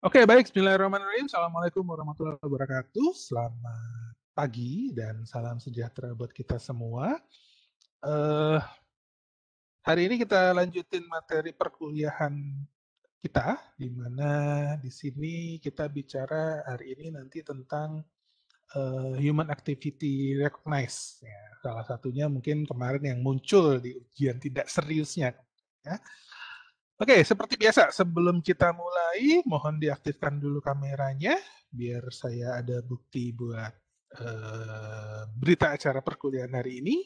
Oke, okay, baik. Bismillahirrahmanirrahim. Assalamualaikum warahmatullahi wabarakatuh. Selamat pagi dan salam sejahtera buat kita semua. Uh, hari ini kita lanjutin materi perkuliahan kita, di mana di sini kita bicara hari ini nanti tentang uh, human activity recognize. Ya, salah satunya mungkin kemarin yang muncul di ujian tidak seriusnya. Ya. Oke, okay, seperti biasa, sebelum kita mulai, mohon diaktifkan dulu kameranya biar saya ada bukti buat uh, berita acara perkuliahan hari ini.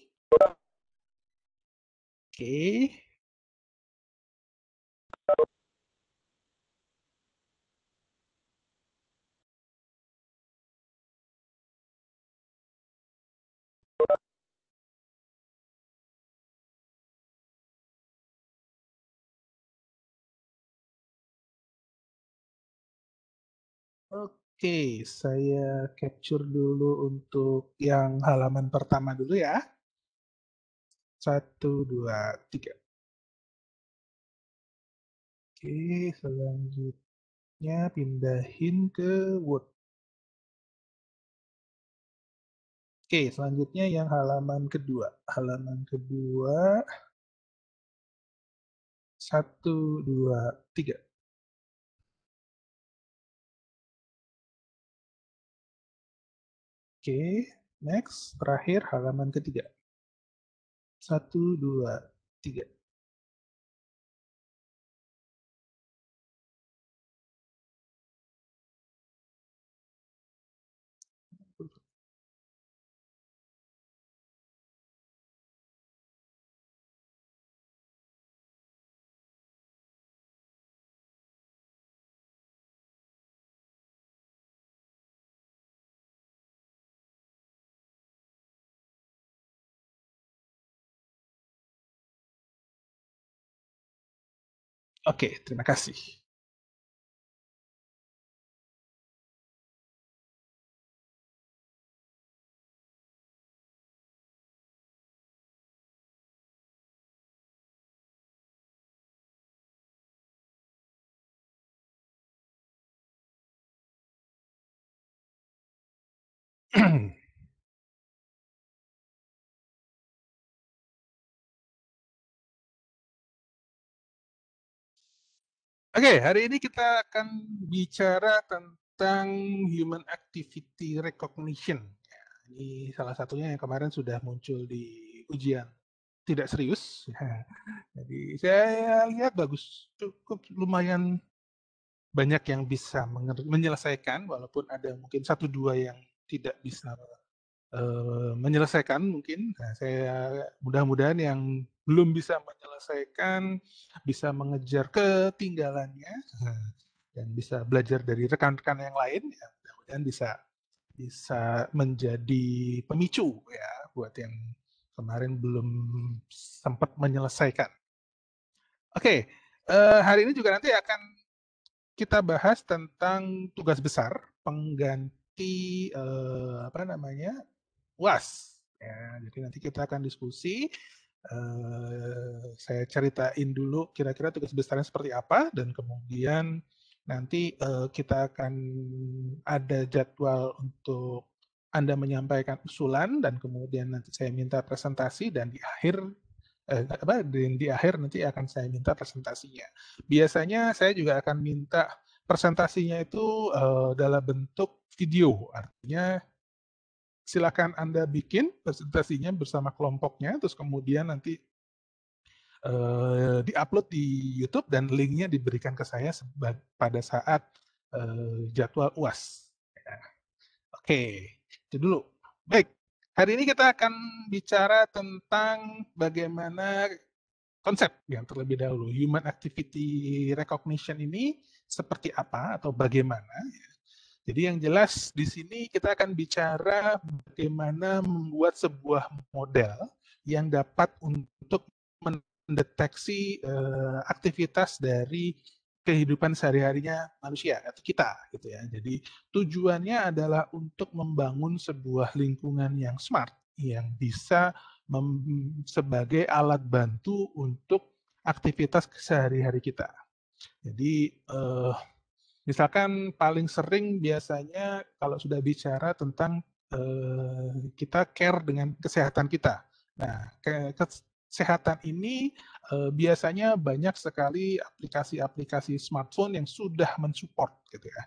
Oke, Oke, saya capture dulu untuk yang halaman pertama dulu ya. Satu, dua, tiga. Oke, selanjutnya pindahin ke Word. Oke, selanjutnya yang halaman kedua. Halaman kedua. Satu, dua, tiga. Oke, next. Terakhir halaman ketiga. Satu, dua, tiga. Oke, terima kasih. Oke, okay, hari ini kita akan bicara tentang human activity recognition. Ya, ini salah satunya yang kemarin sudah muncul di ujian tidak serius. Jadi saya lihat bagus, cukup lumayan banyak yang bisa menyelesaikan, walaupun ada mungkin satu dua yang tidak bisa uh, menyelesaikan mungkin. Nah, saya mudah-mudahan yang belum bisa menyelesaikan, bisa mengejar ketinggalannya, eh, dan bisa belajar dari rekan-rekan yang lain, ya mudah bisa bisa menjadi pemicu ya buat yang kemarin belum sempat menyelesaikan. Oke, okay, uh, eh, hari ini juga nanti akan kita bahas tentang tugas besar pengganti uh, apa namanya UAS. Ya, jadi nanti kita akan diskusi Eh, saya ceritain dulu kira-kira tugas besarnya seperti apa dan kemudian nanti uh, kita akan ada jadwal untuk Anda menyampaikan usulan dan kemudian nanti saya minta presentasi dan di akhir eh, apa di, di akhir nanti akan saya minta presentasinya. Biasanya saya juga akan minta presentasinya itu uh, dalam bentuk video artinya silakan Anda bikin presentasinya bersama kelompoknya, terus kemudian nanti uh, di-upload di YouTube dan linknya diberikan ke saya pada saat uh, jadwal UAS. Ya. Oke, okay. itu dulu. Baik, hari ini kita akan bicara tentang bagaimana konsep yang terlebih dahulu human activity recognition ini seperti apa atau bagaimana. Ya jadi yang jelas di sini kita akan bicara bagaimana membuat sebuah model yang dapat untuk mendeteksi uh, aktivitas dari kehidupan sehari-harinya manusia atau kita gitu ya. Jadi tujuannya adalah untuk membangun sebuah lingkungan yang smart yang bisa sebagai alat bantu untuk aktivitas sehari-hari kita. Jadi uh, Misalkan paling sering biasanya kalau sudah bicara tentang eh, kita care dengan kesehatan kita. Nah, ke, kesehatan ini eh, biasanya banyak sekali aplikasi-aplikasi smartphone yang sudah mensupport gitu ya.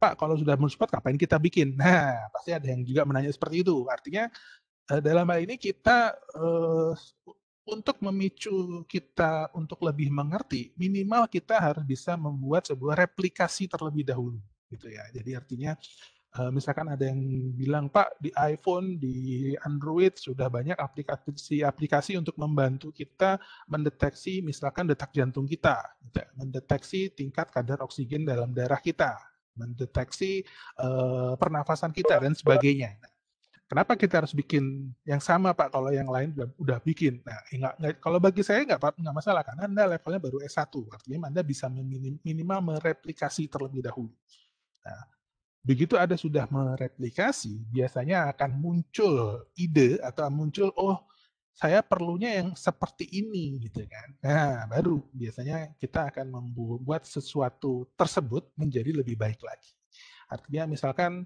Pak, kalau sudah mensupport ngapain kita bikin? Nah, pasti ada yang juga menanya seperti itu. Artinya eh, dalam hal ini kita eh, untuk memicu kita untuk lebih mengerti, minimal kita harus bisa membuat sebuah replikasi terlebih dahulu, gitu ya. Jadi artinya eh, misalkan ada yang bilang Pak di iPhone, di Android sudah banyak aplikasi-aplikasi untuk membantu kita mendeteksi misalkan detak jantung kita, gitu ya. mendeteksi tingkat kadar oksigen dalam darah kita, mendeteksi uh, pernafasan kita dan sebagainya. Kenapa kita harus bikin yang sama Pak kalau yang lain udah, udah bikin? Nah, enggak, enggak, kalau bagi saya nggak nggak masalah karena Anda levelnya baru S1, artinya Anda bisa minim, minimal mereplikasi terlebih dahulu. Nah, begitu Anda sudah mereplikasi, biasanya akan muncul ide atau muncul oh saya perlunya yang seperti ini gitu kan. Nah, baru biasanya kita akan membuat sesuatu tersebut menjadi lebih baik lagi. Artinya misalkan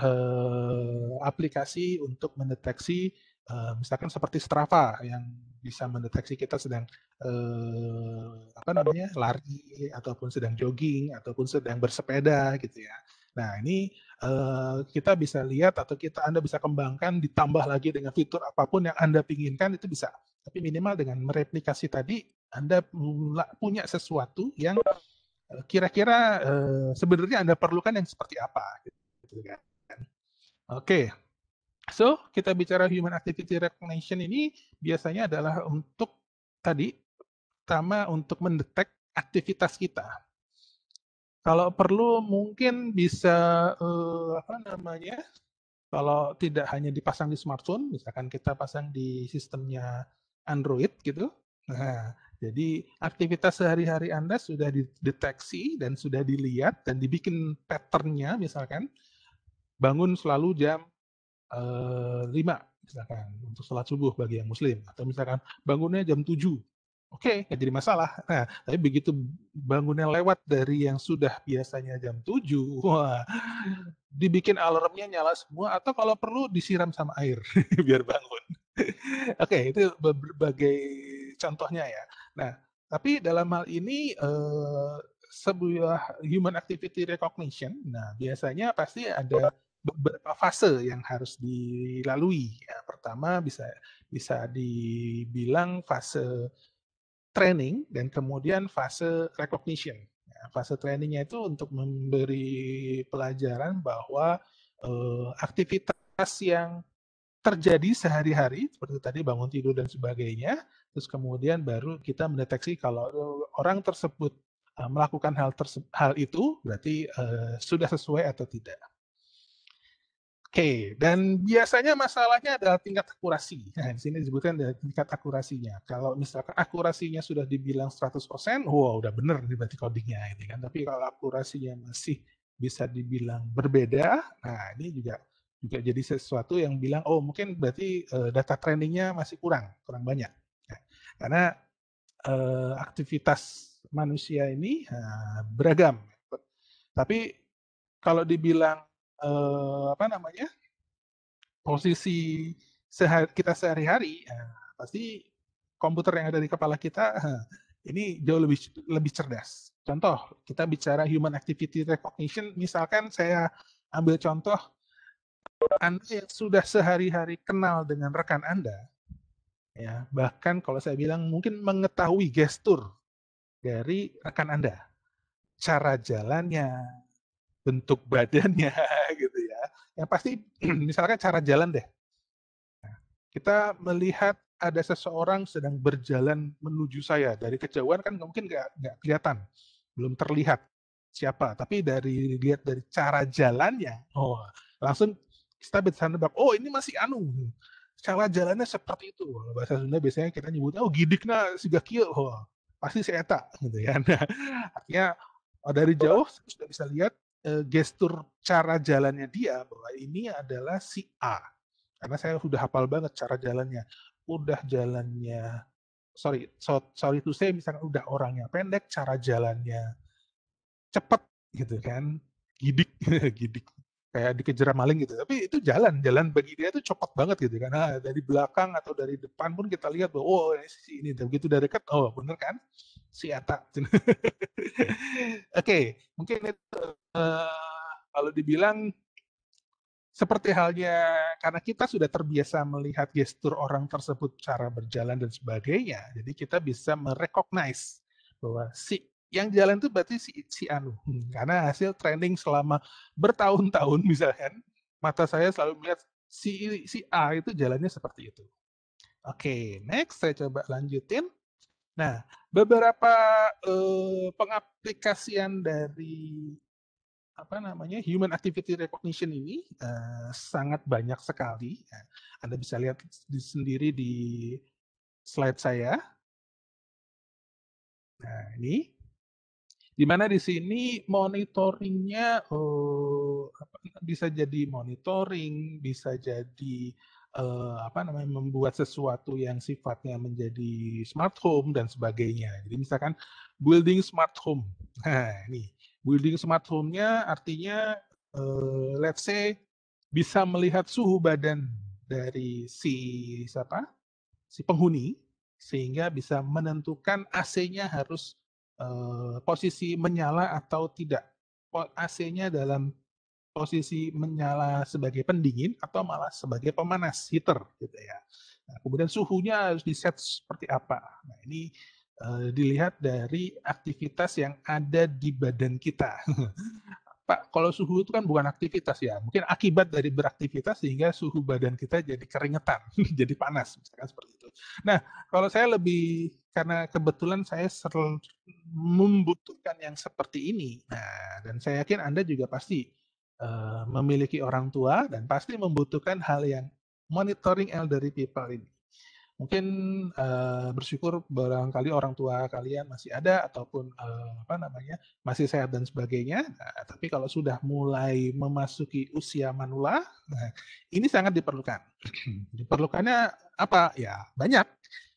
uh, aplikasi untuk mendeteksi uh, misalkan seperti Strava yang bisa mendeteksi kita sedang uh, apa namanya lari ataupun sedang jogging ataupun sedang bersepeda gitu ya. Nah ini uh, kita bisa lihat atau kita Anda bisa kembangkan ditambah lagi dengan fitur apapun yang Anda pinginkan itu bisa. Tapi minimal dengan mereplikasi tadi Anda punya sesuatu yang kira-kira uh, sebenarnya Anda perlukan yang seperti apa gitu kan. Oke, okay. so kita bicara human activity recognition ini biasanya adalah untuk tadi, pertama untuk mendetek aktivitas kita. Kalau perlu mungkin bisa uh, apa namanya? Kalau tidak hanya dipasang di smartphone, misalkan kita pasang di sistemnya Android gitu. Nah, jadi aktivitas sehari-hari Anda sudah dideteksi dan sudah dilihat dan dibikin patternnya misalkan bangun selalu jam uh, 5 misalkan untuk sholat subuh bagi yang muslim atau misalkan bangunnya jam 7 Oke, okay, nggak jadi masalah. Nah, tapi begitu bangunnya lewat dari yang sudah biasanya jam 7, wah, dibikin alarmnya nyala semua atau kalau perlu disiram sama air biar bangun. Oke, okay, itu berbagai contohnya ya. Nah, tapi dalam hal ini uh, sebuah human activity recognition, nah biasanya pasti ada beberapa fase yang harus dilalui. Ya, pertama bisa bisa dibilang fase training dan kemudian fase recognition. Ya, fase trainingnya itu untuk memberi pelajaran bahwa eh, aktivitas yang terjadi sehari-hari seperti tadi bangun tidur dan sebagainya, terus kemudian baru kita mendeteksi kalau orang tersebut eh, melakukan hal hal itu berarti uh, sudah sesuai atau tidak. Oke, dan biasanya masalahnya adalah tingkat akurasi. Nah, di sini disebutkan dari tingkat akurasinya. Kalau misalkan akurasinya sudah dibilang 100%, wow, udah benar nih berarti codingnya. Ini gitu kan. Tapi kalau akurasinya masih bisa dibilang berbeda, nah ini juga juga jadi sesuatu yang bilang, oh mungkin berarti uh, data trainingnya masih kurang, kurang banyak. Nah, karena uh, aktivitas manusia ini uh, beragam. Tapi kalau dibilang eh, apa namanya posisi sehari, kita sehari-hari ya, pasti komputer yang ada di kepala kita eh, ini jauh lebih lebih cerdas. Contoh kita bicara human activity recognition misalkan saya ambil contoh anda yang sudah sehari-hari kenal dengan rekan Anda, ya bahkan kalau saya bilang mungkin mengetahui gestur dari rekan Anda, cara jalannya, bentuk badannya gitu ya. Yang pasti misalkan cara jalan deh. Nah, kita melihat ada seseorang sedang berjalan menuju saya dari kejauhan kan mungkin nggak nggak kelihatan, belum terlihat siapa. Tapi dari lihat dari cara jalannya, oh langsung kita bisa nebak, oh ini masih anu. Cara jalannya seperti itu. Bahasa Sunda biasanya kita nyebutnya oh gidikna si gakil, Oh, pasti saya tak gitu ya. Nah, artinya oh, dari oh. jauh sudah bisa lihat Eh, gestur cara jalannya dia bahwa ini adalah si A. Karena saya sudah hafal banget cara jalannya. Udah jalannya sorry so, sorry to say misalnya udah orangnya pendek, cara jalannya cepat gitu kan. Gidik gidik kayak dikejar maling gitu. Tapi itu jalan, jalan bagi dia itu copot banget gitu karena ah, dari belakang atau dari depan pun kita lihat bahwa oh ini sisi ini dan begitu dari dekat oh bener kan si Ata. Oke, okay, mungkin itu Eh, kalau dibilang seperti halnya karena kita sudah terbiasa melihat gestur orang tersebut cara berjalan dan sebagainya, jadi kita bisa merecognize bahwa si yang jalan itu berarti si, si Anu. Hmm, karena hasil training selama bertahun-tahun misalnya, mata saya selalu melihat si, si A itu jalannya seperti itu. Oke, okay, next saya coba lanjutin. Nah, beberapa eh, pengaplikasian dari apa namanya human activity recognition ini uh, sangat banyak sekali. Anda bisa lihat di, sendiri di slide saya. Nah ini, di mana di sini monitoringnya oh, bisa jadi monitoring, bisa jadi uh, apa namanya membuat sesuatu yang sifatnya menjadi smart home dan sebagainya. Jadi misalkan building smart home. Nah, ini Building smart home-nya artinya uh, let's say bisa melihat suhu badan dari si siapa? si penghuni sehingga bisa menentukan AC-nya harus uh, posisi menyala atau tidak. AC-nya dalam posisi menyala sebagai pendingin atau malah sebagai pemanas heater gitu ya. Nah, kemudian suhunya harus di set seperti apa. Nah, ini Eh, dilihat dari aktivitas yang ada di badan kita. Pak, kalau suhu itu kan bukan aktivitas ya. Mungkin akibat dari beraktivitas sehingga suhu badan kita jadi keringetan, jadi panas, misalkan seperti itu. Nah, kalau saya lebih karena kebetulan saya membutuhkan yang seperti ini. Nah, dan saya yakin Anda juga pasti eh, memiliki orang tua dan pasti membutuhkan hal yang monitoring elderly people ini mungkin uh, bersyukur barangkali orang tua kalian masih ada ataupun uh, apa namanya masih sehat dan sebagainya. Nah, tapi kalau sudah mulai memasuki usia manula, nah, ini sangat diperlukan. Diperlukannya apa? Ya banyak.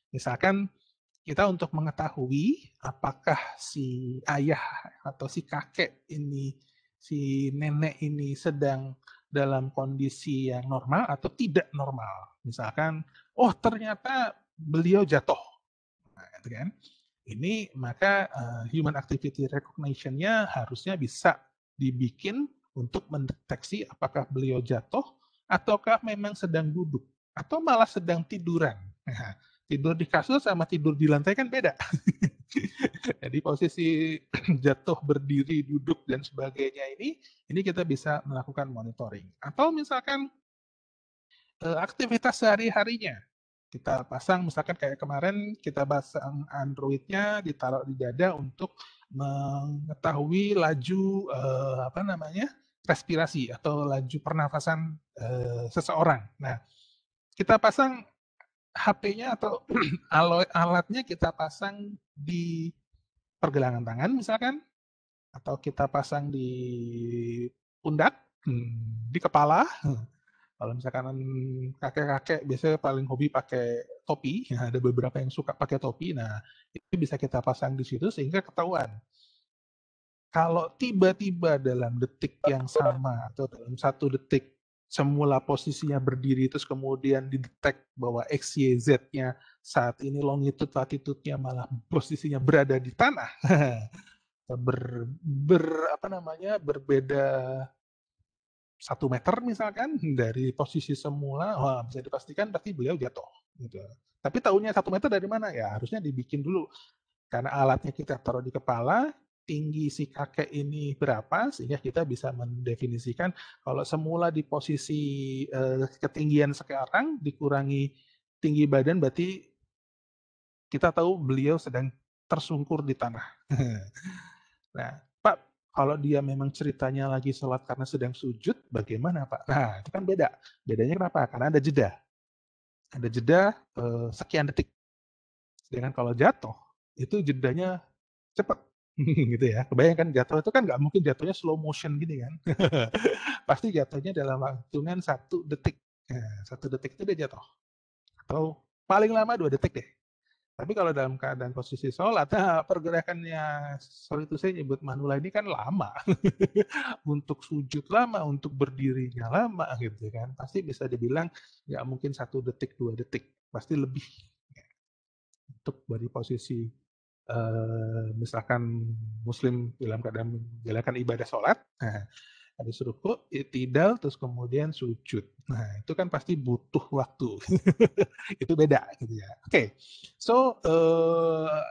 Misalkan kita untuk mengetahui apakah si ayah atau si kakek ini, si nenek ini sedang dalam kondisi yang normal atau tidak normal. Misalkan, oh ternyata beliau jatuh. Nah, gitu kan? Ini maka uh, human activity recognition-nya harusnya bisa dibikin untuk mendeteksi apakah beliau jatuh ataukah memang sedang duduk atau malah sedang tiduran. Nah, tidur di kasur sama tidur di lantai kan beda. Jadi posisi jatuh, berdiri, duduk dan sebagainya ini ini kita bisa melakukan monitoring. Atau misalkan eh, aktivitas sehari-harinya. Kita pasang misalkan kayak kemarin kita pasang Android-nya ditaruh di dada untuk mengetahui laju eh, apa namanya? respirasi atau laju pernafasan eh, seseorang. Nah, kita pasang HP-nya atau alatnya kita pasang di pergelangan tangan misalkan atau kita pasang di pundak, hmm, di kepala. Eh, kalau misalkan kakek-kakek biasanya paling hobi pakai topi, ya ada beberapa yang suka pakai topi. Nah, itu bisa kita pasang di situ sehingga ketahuan. Kalau tiba-tiba dalam detik yang sama atau dalam satu detik semula posisinya berdiri terus kemudian didetek bahwa x y z-nya saat ini longitude latitude-nya malah posisinya berada di tanah ber, ber apa namanya berbeda satu meter misalkan dari posisi semula wah bisa dipastikan pasti beliau jatuh gitu tapi tahunya satu meter dari mana ya harusnya dibikin dulu karena alatnya kita taruh di kepala tinggi si kakek ini berapa sehingga kita bisa mendefinisikan kalau semula di posisi eh, ketinggian sekarang dikurangi tinggi badan berarti kita tahu beliau sedang tersungkur di tanah. nah, Pak, kalau dia memang ceritanya lagi sholat karena sedang sujud, bagaimana Pak? Nah, itu kan beda. Bedanya kenapa? Karena ada jeda. Ada jeda eh, sekian detik. Sedangkan kalau jatuh, itu jedanya cepat gitu ya. Kebayangkan jatuh itu kan nggak mungkin jatuhnya slow motion gini gitu kan. Pasti jatuhnya dalam hitungan satu detik. Nah, satu detik itu dia jatuh. Atau paling lama dua detik deh. Tapi kalau dalam keadaan posisi sholat, nah pergerakannya, sorry itu saya nyebut manula ini kan lama. untuk sujud lama, untuk berdirinya lama gitu kan. Pasti bisa dibilang nggak mungkin satu detik, dua detik. Pasti lebih. Ya. Untuk dari posisi Eh, misalkan muslim dalam keadaan menjalankan ibadah sholat nah, habis ruku itidal ya terus kemudian sujud nah itu kan pasti butuh waktu itu beda gitu ya oke okay. so eh,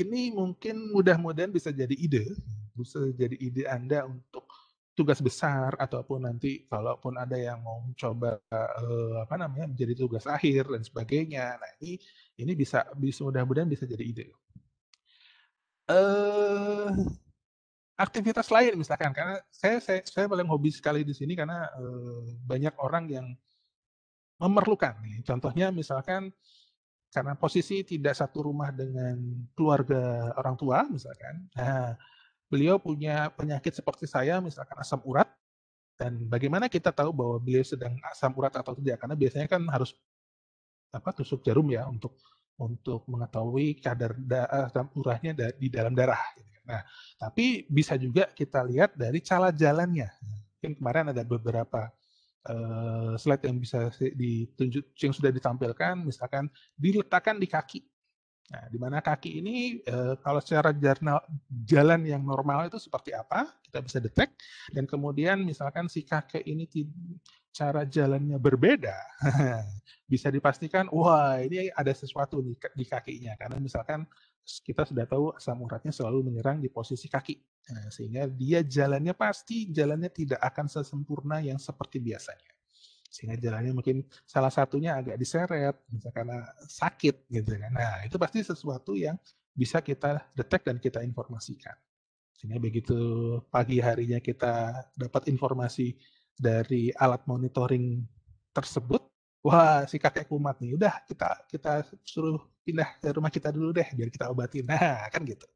ini mungkin mudah-mudahan bisa jadi ide bisa jadi ide anda untuk tugas besar ataupun nanti kalaupun ada yang mau coba eh, apa namanya menjadi tugas akhir dan sebagainya. Nah, ini ini bisa bisa mudah-mudahan bisa jadi ide eh aktivitas lain misalkan karena saya saya saya paling hobi sekali di sini karena eh, banyak orang yang memerlukan nih. Contohnya misalkan karena posisi tidak satu rumah dengan keluarga orang tua misalkan. Nah, beliau punya penyakit seperti saya misalkan asam urat dan bagaimana kita tahu bahwa beliau sedang asam urat atau tidak karena biasanya kan harus apa tusuk jarum ya untuk untuk mengetahui kadar da eh, urahnya di dalam darah. Gitu kan. Nah, tapi bisa juga kita lihat dari cara jalannya. Mungkin kemarin ada beberapa eh, slide yang bisa ditunjuk yang sudah ditampilkan, misalkan diletakkan di kaki. Nah, di mana kaki ini eh, kalau secara jurnal, jalan yang normal itu seperti apa, kita bisa detect dan kemudian misalkan si kakek ini cara jalannya berbeda, bisa dipastikan wah ini ada sesuatu di, di kakinya karena misalkan kita sudah tahu asam uratnya selalu menyerang di posisi kaki. Nah, sehingga dia jalannya pasti jalannya tidak akan sesempurna yang seperti biasanya sehingga jalannya mungkin salah satunya agak diseret karena sakit gitu kan. Nah, itu pasti sesuatu yang bisa kita detect dan kita informasikan. Sehingga begitu pagi harinya kita dapat informasi dari alat monitoring tersebut, wah si kakek kumat nih, udah kita kita suruh pindah ke rumah kita dulu deh biar kita obatin. Nah, kan gitu.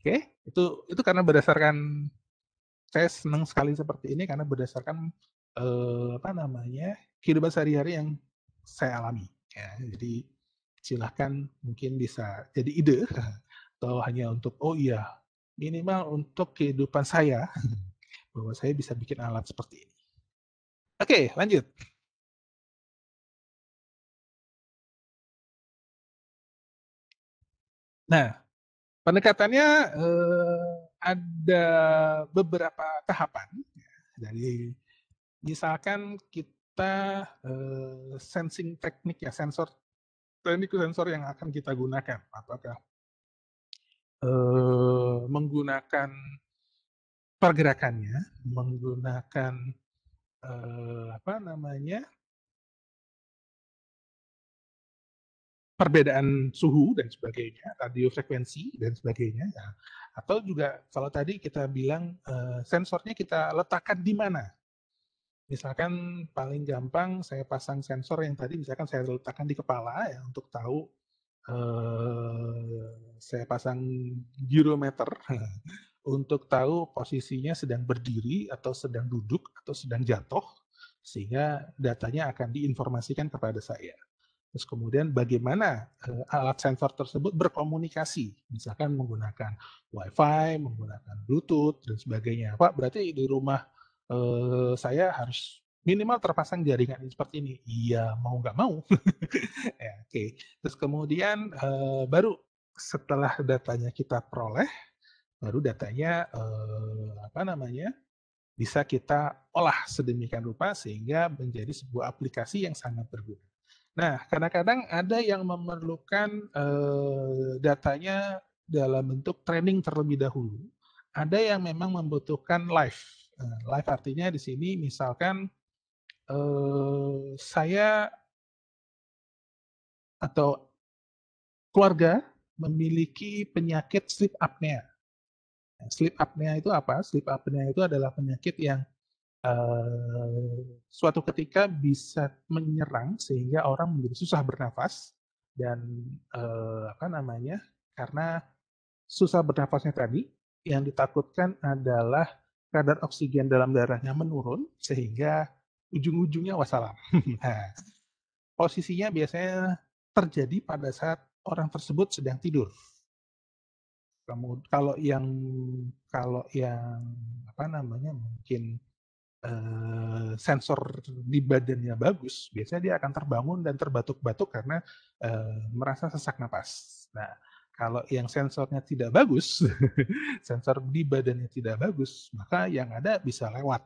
Oke, itu itu karena berdasarkan saya senang sekali seperti ini karena berdasarkan eh, apa namanya kehidupan sehari-hari yang saya alami. Ya, jadi silahkan mungkin bisa jadi ide atau hanya untuk oh iya minimal untuk kehidupan saya bahwa saya bisa bikin alat seperti ini. Oke, lanjut. Nah, pendekatannya eh, ada beberapa tahapan ya, dari misalkan kita uh, sensing teknik ya sensor teknik sensor yang akan kita gunakan apakah uh, menggunakan pergerakannya menggunakan uh, apa namanya perbedaan suhu dan sebagainya, radio frekuensi dan sebagainya. Ya. Atau juga kalau tadi kita bilang uh, sensornya kita letakkan di mana. Misalkan paling gampang saya pasang sensor yang tadi misalkan saya letakkan di kepala ya untuk tahu uh, saya pasang gyrometer untuk tahu posisinya sedang berdiri atau sedang duduk atau sedang jatuh sehingga datanya akan diinformasikan kepada saya. Terus kemudian bagaimana eh, alat sensor tersebut berkomunikasi, misalkan menggunakan wifi menggunakan Bluetooth dan sebagainya. Pak, berarti di rumah eh, saya harus minimal terpasang jaringan seperti ini. Iya, mau nggak mau. ya, Oke, okay. terus kemudian eh, baru setelah datanya kita peroleh, baru datanya eh, apa namanya bisa kita olah sedemikian rupa sehingga menjadi sebuah aplikasi yang sangat berguna. Nah, kadang-kadang ada yang memerlukan eh, datanya dalam bentuk training terlebih dahulu. Ada yang memang membutuhkan live Nah, live artinya di sini misalkan eh, saya atau keluarga memiliki penyakit sleep apnea. Nah, sleep apnea itu apa? Sleep apnea itu adalah penyakit yang eh, suatu ketika bisa menyerang sehingga orang menjadi susah bernafas dan eh, apa namanya? Karena susah bernafasnya tadi yang ditakutkan adalah kadar oksigen dalam darahnya menurun sehingga ujung-ujungnya wasalam. Nah, posisinya biasanya terjadi pada saat orang tersebut sedang tidur. Kemudian, kalau yang kalau yang apa namanya mungkin eh, sensor di badannya bagus, biasanya dia akan terbangun dan terbatuk-batuk karena eh, merasa sesak napas. Nah, kalau yang sensornya tidak bagus, sensor di badannya tidak bagus, maka yang ada bisa lewat.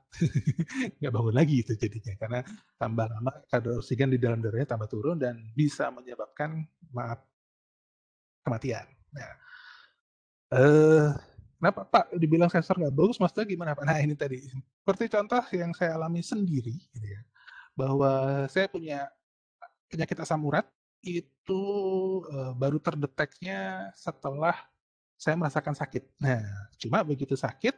Nggak bangun lagi itu jadinya. Karena tambah lama kadar oksigen di dalam darahnya tambah turun dan bisa menyebabkan maaf kematian. Nah, eh, kenapa Pak dibilang sensor nggak bagus? Maksudnya gimana Pak? Nah ini tadi, seperti contoh yang saya alami sendiri, gitu ya, bahwa saya punya penyakit asam urat itu uh, baru terdeteknya setelah saya merasakan sakit. Nah, cuma begitu sakit,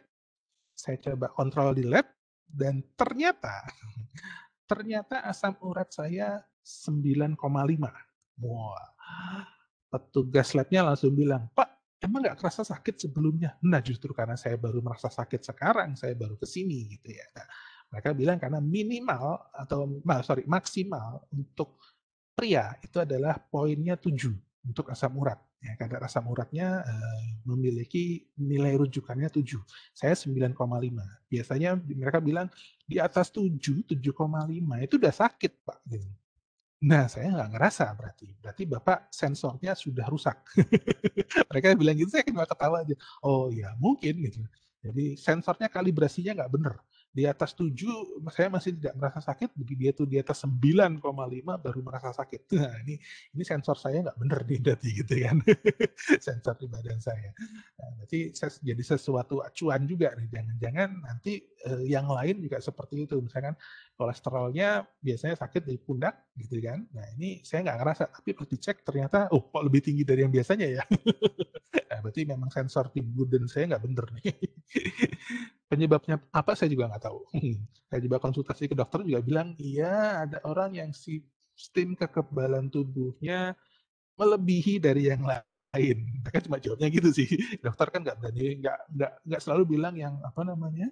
saya coba kontrol di lab dan ternyata ternyata asam urat saya 9,5. Wah. Petugas labnya langsung bilang, "Pak, emang nggak kerasa sakit sebelumnya?" Nah, justru karena saya baru merasa sakit sekarang, saya baru ke sini gitu ya. Nah, mereka bilang karena minimal atau maaf sorry maksimal untuk pria itu adalah poinnya 7 untuk asam urat. Ya, kadar asam uratnya uh, memiliki nilai rujukannya 7. Saya 9,5. Biasanya mereka bilang di atas 7, 7,5 itu udah sakit, Pak. Gitu. Nah, saya nggak ngerasa berarti. Berarti Bapak sensornya sudah rusak. mereka bilang gitu, saya cuma ketawa aja. Oh ya, mungkin gitu. Jadi sensornya kalibrasinya nggak benar di atas 7 saya masih tidak merasa sakit begitu dia tuh di atas 9,5 baru merasa sakit nah ini ini sensor saya nggak bener nih berarti gitu kan sensor di badan saya nah, berarti saya jadi sesuatu acuan juga nih jangan-jangan nanti eh, yang lain juga seperti itu misalkan kolesterolnya biasanya sakit di pundak gitu kan. Nah ini saya nggak ngerasa, tapi pas dicek ternyata, oh kok lebih tinggi dari yang biasanya ya. nah, berarti memang sensor di dan saya nggak bener nih. Penyebabnya apa saya juga nggak tahu. Hmm. saya juga konsultasi ke dokter juga bilang, iya ada orang yang sistem kekebalan tubuhnya melebihi dari yang lain lain. Mereka cuma jawabnya gitu sih. Dokter kan nggak berani, nggak nggak selalu bilang yang apa namanya,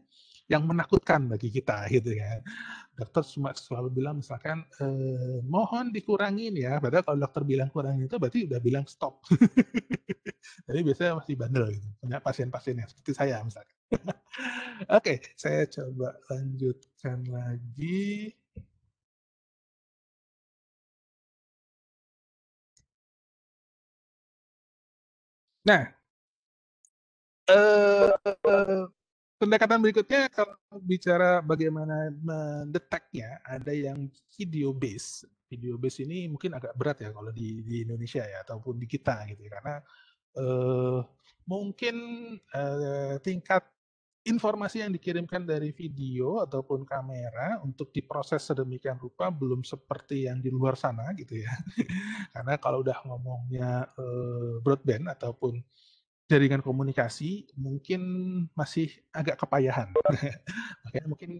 yang menakutkan bagi kita gitu kan. Ya dokter cuma selalu bilang misalkan e, mohon dikurangin ya padahal kalau dokter bilang kurangin itu berarti udah bilang stop jadi biasanya masih bandel gitu punya pasien-pasien yang seperti saya misalkan oke okay, saya coba lanjutkan lagi nah eh uh, pendekatan berikutnya kalau bicara bagaimana mendeteknya ada yang video base Video base ini mungkin agak berat ya kalau di, di Indonesia ya ataupun di kita gitu ya karena eh, mungkin eh, tingkat informasi yang dikirimkan dari video ataupun kamera untuk diproses sedemikian rupa belum seperti yang di luar sana gitu ya. Karena kalau udah ngomongnya eh, broadband ataupun jaringan komunikasi mungkin masih agak kepayahan. Makanya mungkin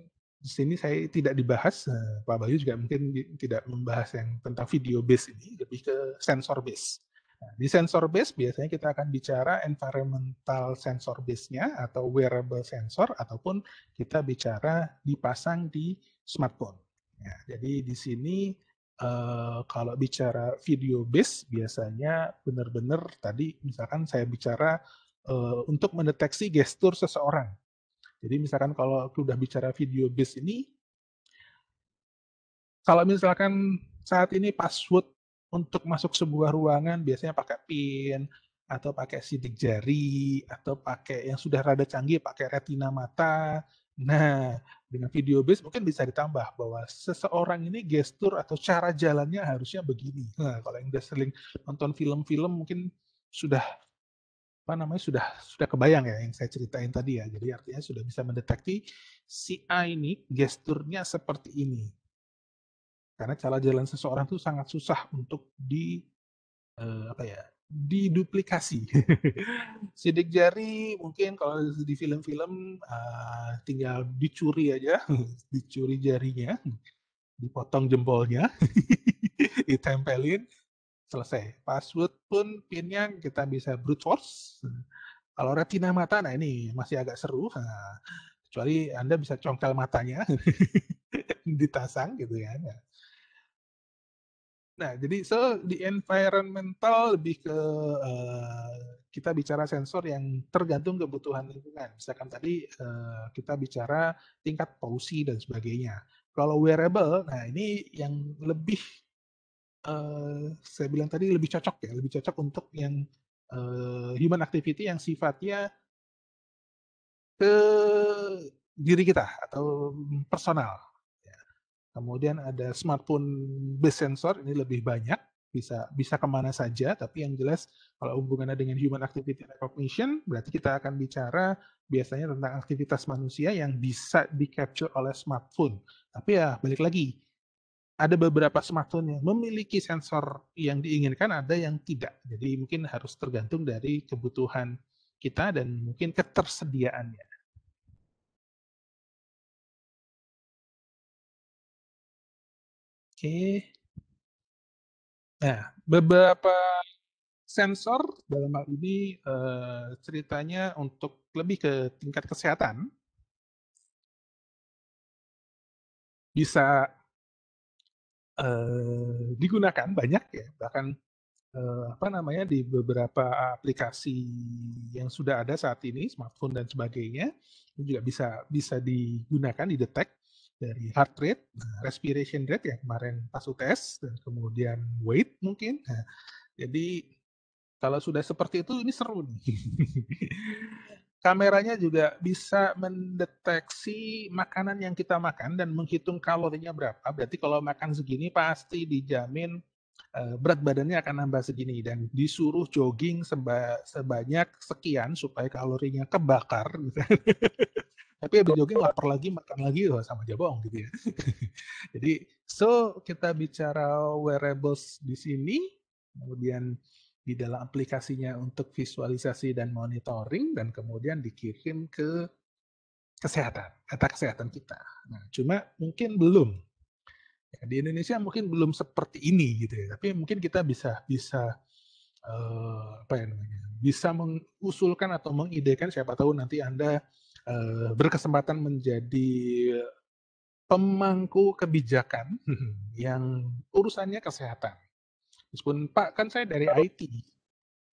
di sini saya tidak dibahas, eh, Pak Bayu juga mungkin tidak membahas yang tentang video base ini, lebih ke sensor base. Nah, di sensor base biasanya kita akan bicara environmental sensor base-nya atau wearable sensor ataupun kita bicara dipasang di smartphone. Ya, jadi di sini Eh, kalau bicara video base biasanya benar-benar tadi misalkan saya bicara uh, untuk mendeteksi gestur seseorang. Jadi misalkan kalau sudah bicara video base ini, kalau misalkan saat ini password untuk masuk sebuah ruangan biasanya pakai pin atau pakai sidik jari atau pakai yang sudah rada canggih pakai retina mata Nah, dengan video base mungkin bisa ditambah bahwa seseorang ini gestur atau cara jalannya harusnya begini. Nah, kalau yang udah sering nonton film-film mungkin sudah apa namanya sudah sudah kebayang ya yang saya ceritain tadi ya. Jadi artinya sudah bisa mendeteksi si A ini gesturnya seperti ini. Karena cara jalan seseorang itu sangat susah untuk di eh, apa ya diduplikasi. sidik jari mungkin kalau di film-film uh, tinggal dicuri aja, dicuri jarinya, dipotong jempolnya, ditempelin, selesai. Password pun pinnya kita bisa brute force. Kalau retina mata, nah ini masih agak seru. Nah, kecuali Anda bisa congkel matanya, ditasang gitu ya. Nah Nah, jadi so di environmental lebih ke uh, kita bicara sensor yang tergantung kebutuhan lingkungan. Misalkan tadi uh, kita bicara tingkat polusi dan sebagainya. Kalau wearable, nah ini yang lebih uh, saya bilang tadi lebih cocok ya, lebih cocok untuk yang uh, human activity yang sifatnya ke diri kita atau personal Kemudian ada smartphone base sensor ini lebih banyak, bisa bisa kemana saja. Tapi yang jelas kalau hubungannya dengan human activity recognition, berarti kita akan bicara biasanya tentang aktivitas manusia yang bisa di capture oleh smartphone. Tapi ya balik lagi, ada beberapa smartphone yang memiliki sensor yang diinginkan, ada yang tidak. Jadi mungkin harus tergantung dari kebutuhan kita dan mungkin ketersediaannya. Oke. Nah, beberapa sensor dalam hal ini eh, ceritanya untuk lebih ke tingkat kesehatan bisa eh, digunakan banyak ya bahkan eh, apa namanya di beberapa aplikasi yang sudah ada saat ini smartphone dan sebagainya juga bisa bisa digunakan didetek dari heart rate, nah, respiration rate ya kemarin pas UTS dan kemudian weight mungkin. Nah, jadi kalau sudah seperti itu ini seru nih. Kameranya juga bisa mendeteksi makanan yang kita makan dan menghitung kalorinya berapa. Berarti kalau makan segini pasti dijamin Eh, berat badannya akan nambah segini dan disuruh jogging seba, sebanyak sekian supaya kalorinya kebakar gitu. tapi habis jogging lapar lagi makan lagi loh sama aja bohong gitu ya jadi so kita bicara wearables di sini kemudian di dalam aplikasinya untuk visualisasi dan monitoring dan kemudian dikirim ke kesehatan kata kesehatan kita nah cuma mungkin belum di Indonesia mungkin belum seperti ini gitu ya tapi mungkin kita bisa bisa uh, apa ya namanya bisa mengusulkan atau mengidekan siapa tahu nanti anda uh, berkesempatan menjadi pemangku kebijakan yang urusannya kesehatan meskipun Pak kan saya dari IT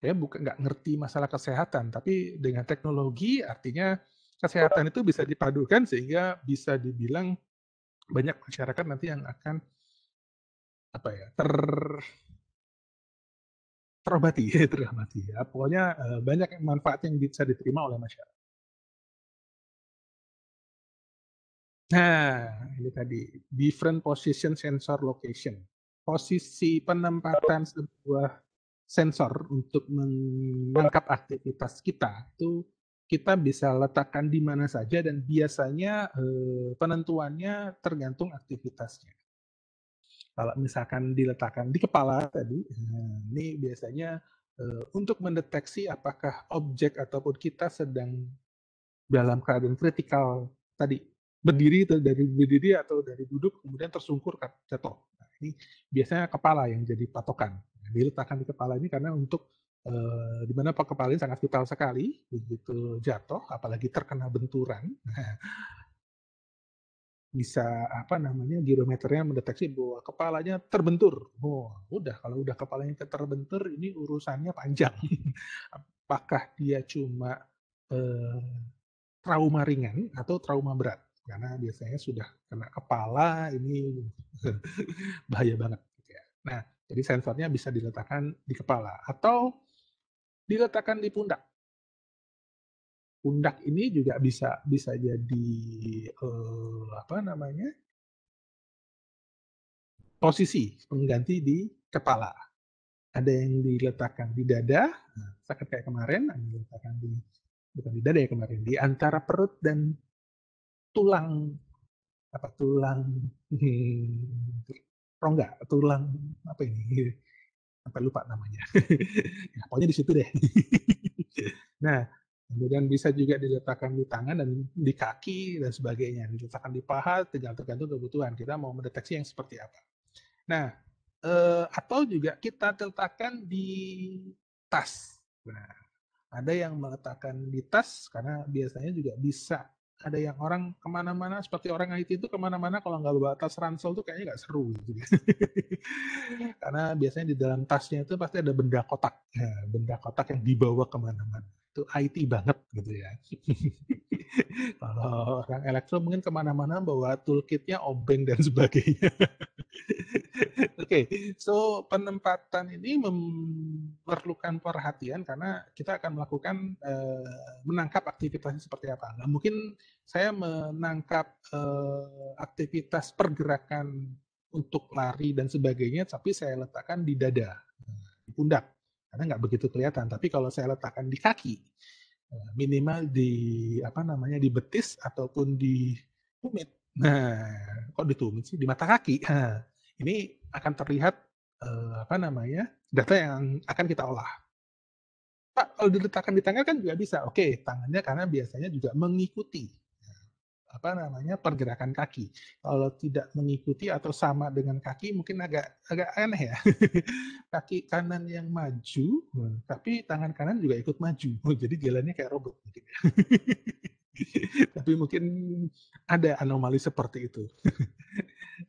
ya bukan nggak ngerti masalah kesehatan tapi dengan teknologi artinya kesehatan itu bisa dipadukan sehingga bisa dibilang banyak masyarakat nanti yang akan apa ya ter terobati ya terobati ya pokoknya eh, banyak manfaat yang bisa diterima oleh masyarakat. Nah ini tadi different position sensor location posisi penempatan sebuah sensor untuk menangkap aktivitas kita itu kita bisa letakkan di mana saja dan biasanya eh, penentuannya tergantung aktivitasnya. Kalau misalkan diletakkan di kepala tadi, eh, ini biasanya eh, untuk mendeteksi apakah objek ataupun kita sedang dalam keadaan kritikal tadi berdiri dari berdiri atau dari duduk kemudian tersungkur jatuh. Nah, ini biasanya kepala yang jadi patokan. Nah, diletakkan di kepala ini karena untuk Uh, di mana kepala sangat vital sekali begitu jatuh apalagi terkena benturan bisa apa namanya girometernya mendeteksi bahwa kepalanya terbentur oh udah kalau udah kepalanya terbentur ini urusannya panjang apakah dia cuma eh, trauma ringan atau trauma berat karena biasanya sudah kena kepala ini bahaya banget gitu ya. nah jadi sensornya bisa diletakkan di kepala atau diletakkan di pundak. Pundak ini juga bisa bisa jadi eh, apa namanya posisi pengganti di kepala. Ada yang diletakkan di dada, nah, sakit kayak kemarin, ada yang diletakkan di bukan di dada ya kemarin, di antara perut dan tulang apa tulang hmm, rongga, tulang apa ini sampai lupa namanya. ya, pokoknya di situ deh. nah, kemudian bisa juga diletakkan di tangan dan di kaki dan sebagainya, diletakkan di paha, tinggal tergantung kebutuhan kita mau mendeteksi yang seperti apa. Nah, eh, atau juga kita letakkan di tas. Nah, ada yang meletakkan di tas karena biasanya juga bisa ada yang orang kemana-mana seperti orang IT itu kemana-mana kalau nggak bawa tas ransel tuh kayaknya nggak seru gitu iya. karena biasanya di dalam tasnya itu pasti ada benda kotak ya, benda kotak yang dibawa kemana-mana itu IT banget gitu ya. Kalau orang elektro mungkin kemana-mana bawa toolkitnya obeng dan sebagainya. Oke, okay, so penempatan ini memerlukan perhatian karena kita akan melakukan uh, menangkap aktivitasnya seperti apa. Nah, mungkin saya menangkap uh, aktivitas pergerakan untuk lari dan sebagainya, tapi saya letakkan di dada, di eh, pundak karena nggak begitu kelihatan. Tapi kalau saya letakkan di kaki, eh, minimal di apa namanya di betis ataupun di tumit. Nah, kok di tumit sih? Di mata kaki. Nah, ini akan terlihat eh, apa namanya data yang akan kita olah. Pak, kalau diletakkan di tangan kan juga bisa. Oke, tangannya karena biasanya juga mengikuti apa namanya pergerakan kaki. Kalau tidak mengikuti atau sama dengan kaki mungkin agak agak aneh ya. kaki kanan yang maju, hmm, tapi tangan kanan juga ikut maju. Jadi jalannya kayak robot. Ya. tapi mungkin ada anomali seperti itu.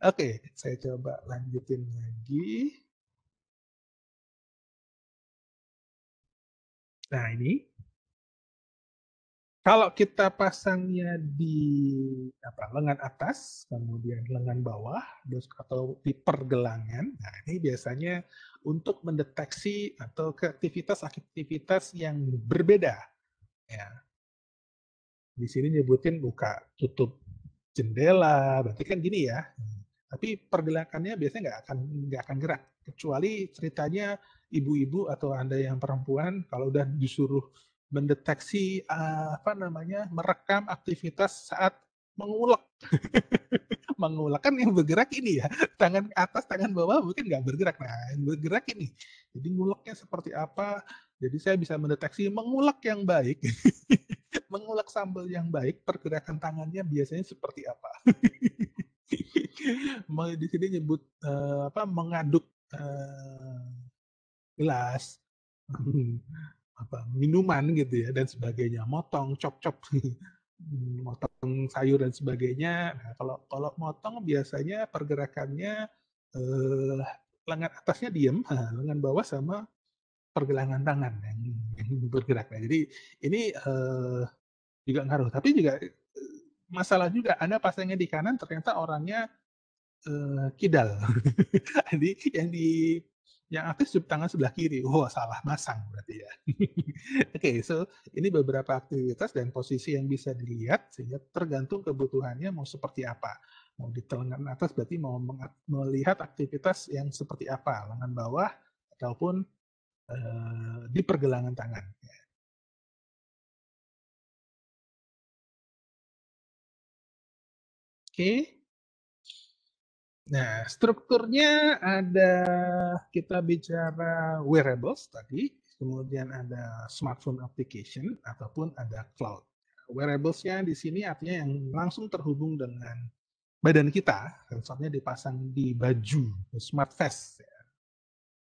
Oke, saya coba lanjutin lagi. Nah ini kalau kita pasangnya di apa, lengan atas, kemudian lengan bawah, atau di pergelangan, nah ini biasanya untuk mendeteksi atau aktivitas-aktivitas yang berbeda. Ya. Di sini nyebutin buka tutup jendela, berarti kan gini ya. Tapi pergelangannya biasanya nggak akan nggak akan gerak, kecuali ceritanya ibu-ibu atau anda yang perempuan kalau udah disuruh mendeteksi eh, apa namanya merekam aktivitas saat mengulek mengulek kan yang bergerak ini ya tangan atas tangan bawah mungkin nggak bergerak nah yang bergerak ini jadi nguleknya seperti apa jadi saya bisa mendeteksi mengulek yang baik mengulek sambal yang baik pergerakan tangannya biasanya seperti apa di sini nyebut uh, apa mengaduk uh, gelas hmm apa minuman gitu ya dan sebagainya motong cop cop hmm, motong sayur dan sebagainya nah, kalau kalau motong biasanya pergerakannya eh, lengan atasnya diem lengan bawah sama pergelangan tangan yang, yang bergerak nah, jadi ini eh, juga ngaruh tapi juga eh, masalah juga anda pasangnya di kanan ternyata orangnya eh, kidal jadi yang di yang aktif tangan sebelah kiri. Wah, wow, salah masang berarti ya. Oke, okay, so ini beberapa aktivitas dan posisi yang bisa dilihat sehingga tergantung kebutuhannya mau seperti apa. Mau di lengan atas berarti mau melihat aktivitas yang seperti apa, lengan bawah ataupun uh, di pergelangan tangan. Oke. Okay. Nah, strukturnya ada kita bicara wearables tadi, kemudian ada smartphone application ataupun ada cloud. Wearablesnya di sini artinya yang langsung terhubung dengan badan kita, sensornya dipasang di baju, smart vest. Ya.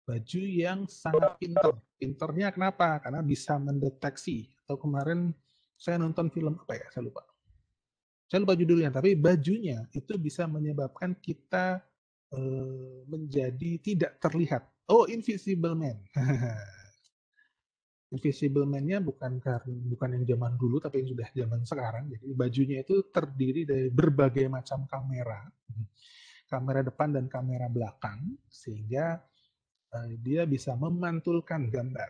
Baju yang sangat pintar. Pintarnya kenapa? Karena bisa mendeteksi. Atau kemarin saya nonton film apa ya, saya lupa saya lupa judulnya, tapi bajunya itu bisa menyebabkan kita e, menjadi tidak terlihat. Oh, Invisible Man. Invisible Man-nya bukan karena bukan yang zaman dulu, tapi yang sudah zaman sekarang. Jadi bajunya itu terdiri dari berbagai macam kamera, kamera depan dan kamera belakang, sehingga e, dia bisa memantulkan gambar.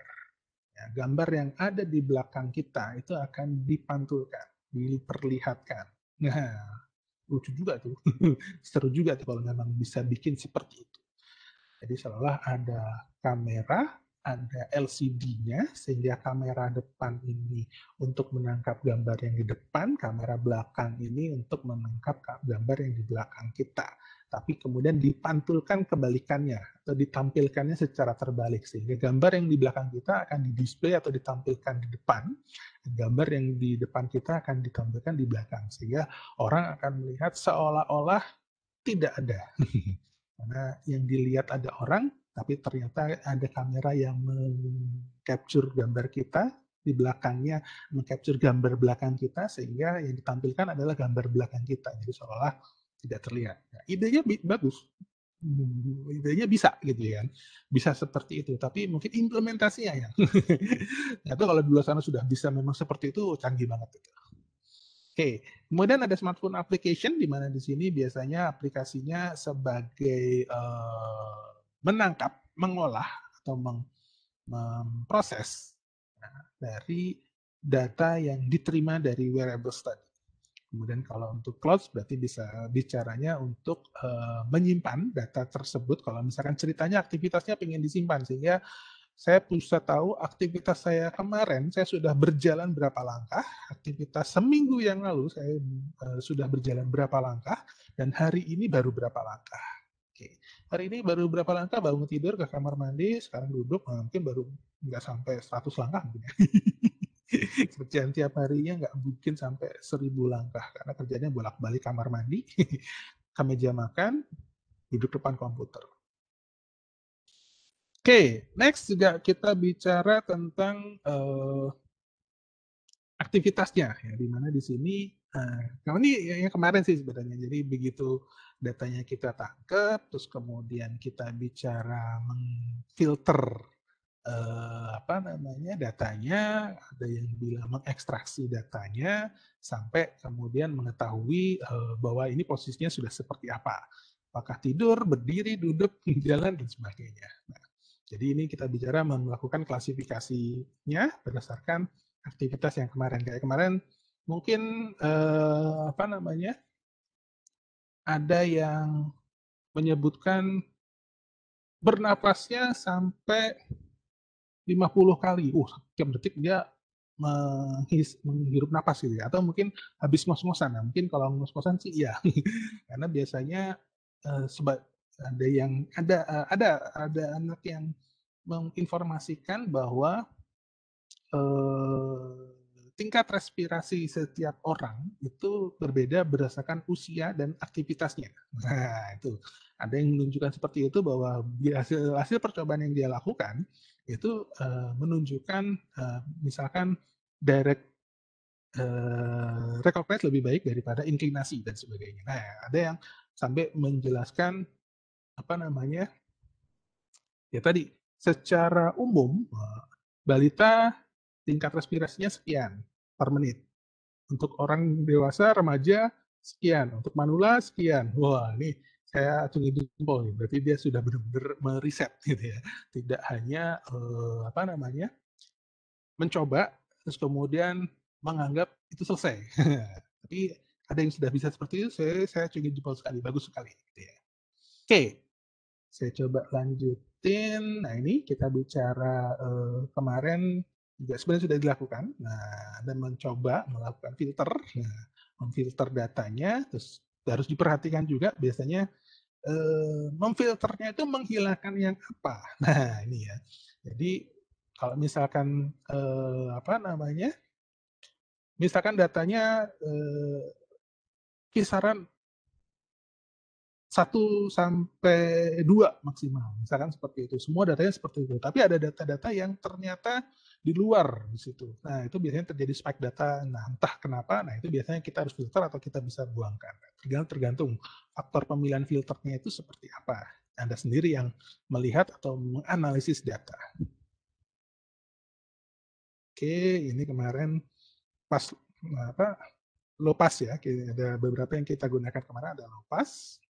Ya, gambar yang ada di belakang kita itu akan dipantulkan, diperlihatkan. Nah, lucu juga tuh. Seru juga tuh kalau memang bisa bikin seperti itu. Jadi seolah ada kamera, ada LCD-nya sehingga kamera depan ini untuk menangkap gambar yang di depan, kamera belakang ini untuk menangkap gambar yang di belakang kita tapi kemudian dipantulkan kebalikannya atau ditampilkannya secara terbalik sehingga gambar yang di belakang kita akan didisplay atau ditampilkan di depan gambar yang di depan kita akan ditampilkan di belakang sehingga orang akan melihat seolah-olah tidak ada karena yang dilihat ada orang tapi ternyata ada kamera yang mengcapture gambar kita di belakangnya mengcapture gambar belakang kita sehingga yang ditampilkan adalah gambar belakang kita jadi seolah tidak terlihat. Nah, idenya bagus, hmm, idenya bisa gitu ya, kan. bisa seperti itu. Tapi mungkin implementasinya ya. Atau kalau di luar sana sudah bisa memang seperti itu canggih banget gitu. Oke, okay. kemudian ada smartphone application di mana di sini biasanya aplikasinya sebagai uh, menangkap, mengolah atau meng, memproses nah, dari data yang diterima dari wearable tadi. Kemudian kalau untuk cloud berarti bisa bicaranya untuk uh, menyimpan data tersebut. Kalau misalkan ceritanya aktivitasnya ingin disimpan sehingga saya bisa tahu aktivitas saya kemarin saya sudah berjalan berapa langkah, aktivitas seminggu yang lalu saya uh, sudah berjalan berapa langkah dan hari ini baru berapa langkah. Oke. Hari ini baru berapa langkah Baru tidur ke kamar mandi, sekarang duduk mungkin baru nggak sampai 100 langkah mungkin ya. kerjaan tiap harinya nggak mungkin sampai seribu langkah karena kerjanya bolak-balik kamar mandi, ke meja makan, duduk depan komputer. Oke, okay, next juga kita bicara tentang uh, aktivitasnya, ya, di mana di sini Nah, ini ya, yang kemarin sih sebenarnya. Jadi begitu datanya kita tangkap, terus kemudian kita bicara mengfilter eh, apa namanya datanya, ada yang bilang mengekstraksi datanya sampai kemudian mengetahui eh, bahwa ini posisinya sudah seperti apa, apakah tidur, berdiri, duduk, jalan dan sebagainya. Nah, jadi ini kita bicara melakukan klasifikasinya berdasarkan aktivitas yang kemarin. Kayak kemarin mungkin eh, apa namanya ada yang menyebutkan bernapasnya sampai 50 kali. Uh, setiap detik dia menghis, menghirup napas gitu ya. Atau mungkin habis ngos-ngosan. Nah, mungkin kalau ngos-ngosan sih iya. Karena biasanya uh, ada yang ada uh, ada ada anak yang menginformasikan bahwa uh, tingkat respirasi setiap orang itu berbeda berdasarkan usia dan aktivitasnya. Nah, itu ada yang menunjukkan seperti itu bahwa hasil hasil percobaan yang dia lakukan itu uh, menunjukkan uh, misalkan direct uh, eh, recognize lebih baik daripada inklinasi dan sebagainya. Nah, ada yang sampai menjelaskan apa namanya ya tadi secara umum balita tingkat respirasinya sekian per menit. Untuk orang dewasa remaja sekian, untuk manula sekian. Wah, ini saya acungi jempol nih, berarti dia sudah benar-benar meriset gitu ya. Tidak hanya uh, apa namanya mencoba terus kemudian menganggap itu selesai. Tapi ada yang sudah bisa seperti itu, saya saya acungi jempol sekali, bagus sekali gitu ya. Oke. Saya coba lanjutin. Nah, ini kita bicara uh, kemarin juga sebenarnya sudah dilakukan. Nah, dan mencoba melakukan filter, nah, memfilter datanya, terus harus diperhatikan juga biasanya Eh, memfilternya itu menghilangkan yang apa. Nah, ini ya. Jadi kalau misalkan eh, apa namanya? Misalkan datanya eh, kisaran 1 sampai dua maksimal. Misalkan seperti itu. Semua datanya seperti itu. Tapi ada data-data yang ternyata di luar di situ. Nah, itu biasanya terjadi spike data. Nah, entah kenapa, nah itu biasanya kita harus filter atau kita bisa buangkan. Tergantung, tergantung faktor pemilihan filternya itu seperti apa. Anda sendiri yang melihat atau menganalisis data. Oke, ini kemarin pas apa lopas ya. Ada beberapa yang kita gunakan kemarin ada lopas.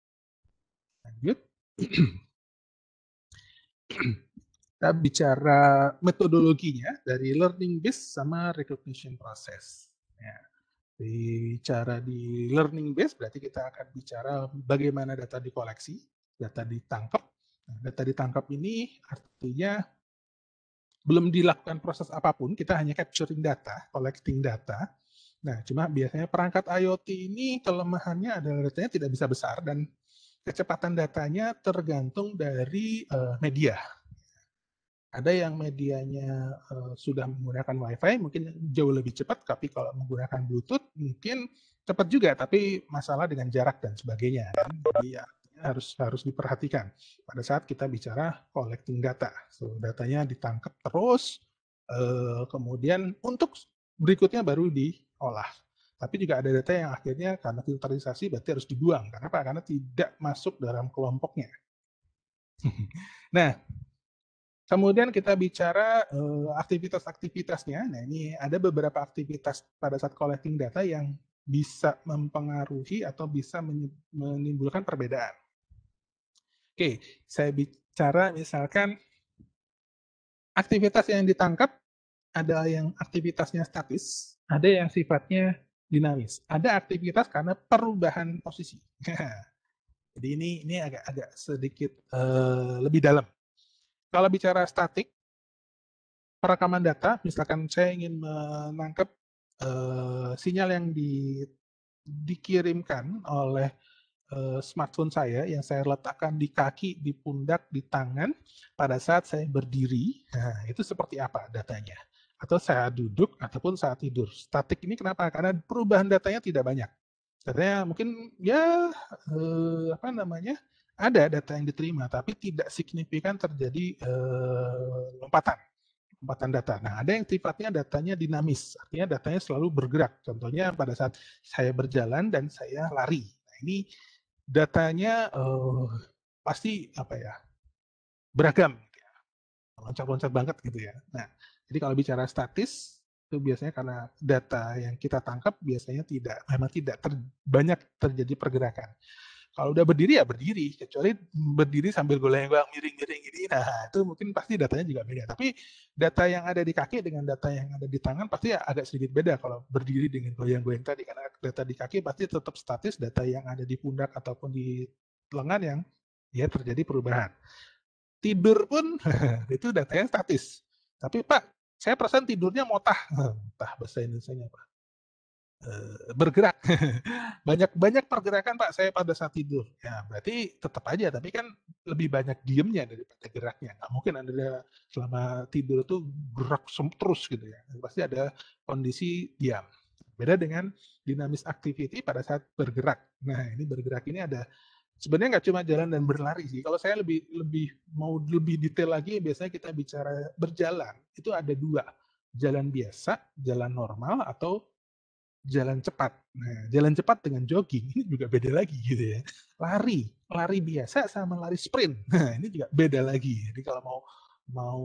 Lanjut. kita bicara metodologinya dari learning base sama recognition process. Ya. Bicara di learning base berarti kita akan bicara bagaimana data dikoleksi, data ditangkap. Nah, data ditangkap ini artinya belum dilakukan proses apapun, kita hanya capturing data, collecting data. Nah, cuma biasanya perangkat IoT ini kelemahannya adalah datanya tidak bisa besar dan kecepatan datanya tergantung dari uh, media ada yang medianya uh, sudah menggunakan WiFi, mungkin jauh lebih cepat, tapi kalau menggunakan Bluetooth mungkin cepat juga, tapi masalah dengan jarak dan sebagainya. Jadi ya, harus harus diperhatikan pada saat kita bicara collecting data. So, datanya ditangkap terus, uh, kemudian untuk berikutnya baru diolah. Tapi juga ada data yang akhirnya karena filterisasi berarti harus dibuang. Karena apa? Karena tidak masuk dalam kelompoknya. nah, Kemudian kita bicara eh, aktivitas-aktivitasnya. Nah, ini ada beberapa aktivitas pada saat collecting data yang bisa mempengaruhi atau bisa menimbulkan perbedaan. Oke, saya bicara misalkan aktivitas yang ditangkap ada yang aktivitasnya statis, ada yang sifatnya dinamis. Ada aktivitas karena perubahan posisi. Jadi ini ini agak agak sedikit uh, lebih dalam kalau bicara statik, perekaman data, misalkan saya ingin menangkap uh, sinyal yang di, dikirimkan oleh uh, smartphone saya yang saya letakkan di kaki, di pundak, di tangan pada saat saya berdiri, nah, itu seperti apa datanya? Atau saya duduk ataupun saat tidur. Statik ini kenapa? Karena perubahan datanya tidak banyak. Datanya mungkin ya uh, apa namanya? ada data yang diterima, tapi tidak signifikan terjadi eh, lompatan lompatan data. Nah, ada yang sifatnya datanya dinamis, artinya datanya selalu bergerak. Contohnya pada saat saya berjalan dan saya lari. Nah, ini datanya eh, pasti apa ya beragam, gitu ya. loncat-loncat banget gitu ya. Nah, jadi kalau bicara statis itu biasanya karena data yang kita tangkap biasanya tidak memang tidak ter, banyak terjadi pergerakan. Kalau udah berdiri ya berdiri, kecuali berdiri sambil goyang-goyang miring-miring gini. Nah, itu mungkin pasti datanya juga beda. Tapi data yang ada di kaki dengan data yang ada di tangan pasti ya agak sedikit beda kalau berdiri dengan goyang-goyang tadi karena data di kaki pasti tetap statis, data yang ada di pundak ataupun di lengan yang ya terjadi perubahan. Tidur pun itu datanya statis. Tapi Pak, saya perasaan tidurnya motah. Motah bahasa Indonesia Pak. Eh, bergerak. Banyak-banyak pergerakan Pak saya pada saat tidur. Ya, berarti tetap aja tapi kan lebih banyak diemnya daripada geraknya. Nggak mungkin Anda selama tidur itu gerak terus gitu ya. Pasti ada kondisi diam. Beda dengan dinamis activity pada saat bergerak. Nah, ini bergerak ini ada sebenarnya nggak cuma jalan dan berlari sih. Kalau saya lebih lebih mau lebih detail lagi, biasanya kita bicara berjalan itu ada dua, jalan biasa, jalan normal atau jalan cepat. Nah, jalan cepat dengan jogging ini juga beda lagi gitu ya. Lari, lari biasa sama lari sprint. Nah, ini juga beda lagi. Jadi kalau mau mau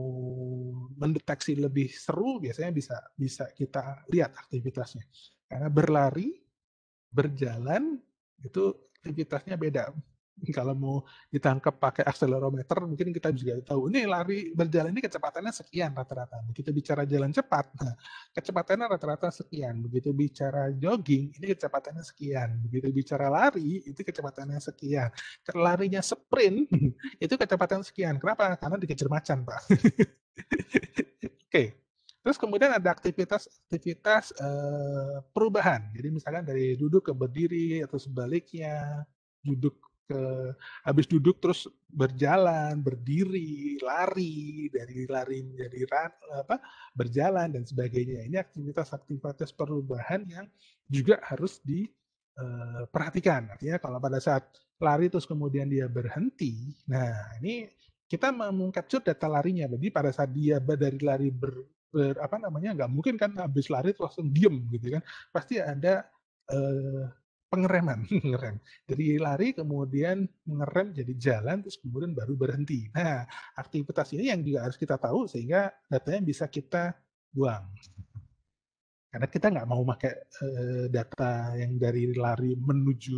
mendeteksi lebih seru biasanya bisa bisa kita lihat aktivitasnya. Karena berlari, berjalan itu aktivitasnya beda. kalau mau ditangkap pakai akselerometer mungkin kita juga tahu ini lari berjalan ini kecepatannya sekian rata-rata Kita bicara jalan cepat nah, kecepatannya rata-rata sekian begitu bicara jogging ini kecepatannya sekian begitu bicara lari itu kecepatannya sekian larinya sprint itu kecepatan sekian kenapa karena dikejar macan pak oke okay. Terus kemudian ada aktivitas-aktivitas eh, perubahan. Jadi misalkan dari duduk ke berdiri atau sebaliknya, duduk ke habis duduk terus berjalan, berdiri, lari, dari lari menjadi ran, apa berjalan dan sebagainya. Ini aktivitas-aktivitas perubahan yang juga harus diperhatikan. Eh, Artinya kalau pada saat lari terus kemudian dia berhenti, nah ini kita mengcapture data larinya. Jadi pada saat dia dari lari ber, ber apa namanya nggak mungkin kan habis lari terus langsung diem gitu kan. Pasti ada eh, pengereman, ngerem. Jadi lari kemudian mengerem jadi jalan terus kemudian baru berhenti. Nah, aktivitas ini yang juga harus kita tahu sehingga datanya bisa kita buang. Karena kita nggak mau pakai eh, data yang dari lari menuju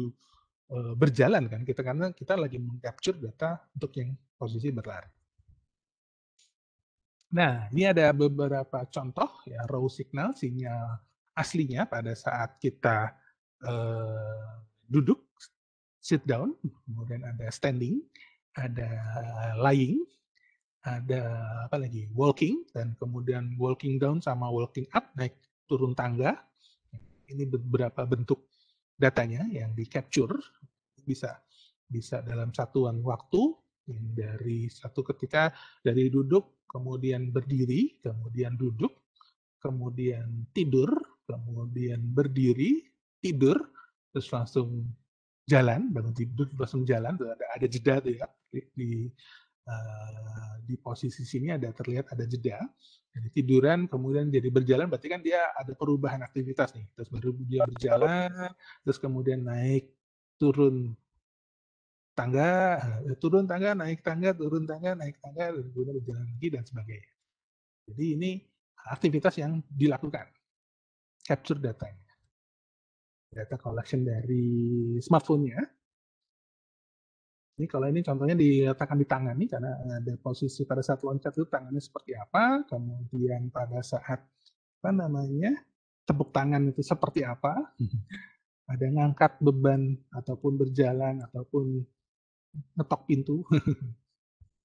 eh, berjalan kan kita karena kita lagi mengcapture data untuk yang posisi berlari. Nah, ini ada beberapa contoh ya raw signal sinyal aslinya pada saat kita Eh, duduk, sit down, kemudian ada standing, ada lying, ada apa lagi walking dan kemudian walking down sama walking up naik turun tangga. Ini beberapa bentuk datanya yang di capture bisa bisa dalam satuan waktu dari satu ketika dari duduk kemudian berdiri kemudian duduk kemudian tidur kemudian berdiri tidur terus langsung jalan bangun tidur langsung jalan ada ada jeda tuh ya di uh, di posisi sini ada terlihat ada jeda jadi tiduran kemudian jadi berjalan berarti kan dia ada perubahan aktivitas nih terus baru dia berjalan terus kemudian naik turun tangga eh, turun tangga naik tangga turun tangga naik tangga dan kemudian berjalan lagi dan sebagainya jadi ini aktivitas yang dilakukan capture datanya data collection dari smartphone-nya. Ini kalau ini contohnya diletakkan di tangan nih karena ada posisi pada saat loncat itu tangannya seperti apa, kemudian pada saat apa namanya tepuk tangan itu seperti apa, mm-hmm. ada ngangkat beban ataupun berjalan ataupun ngetok pintu.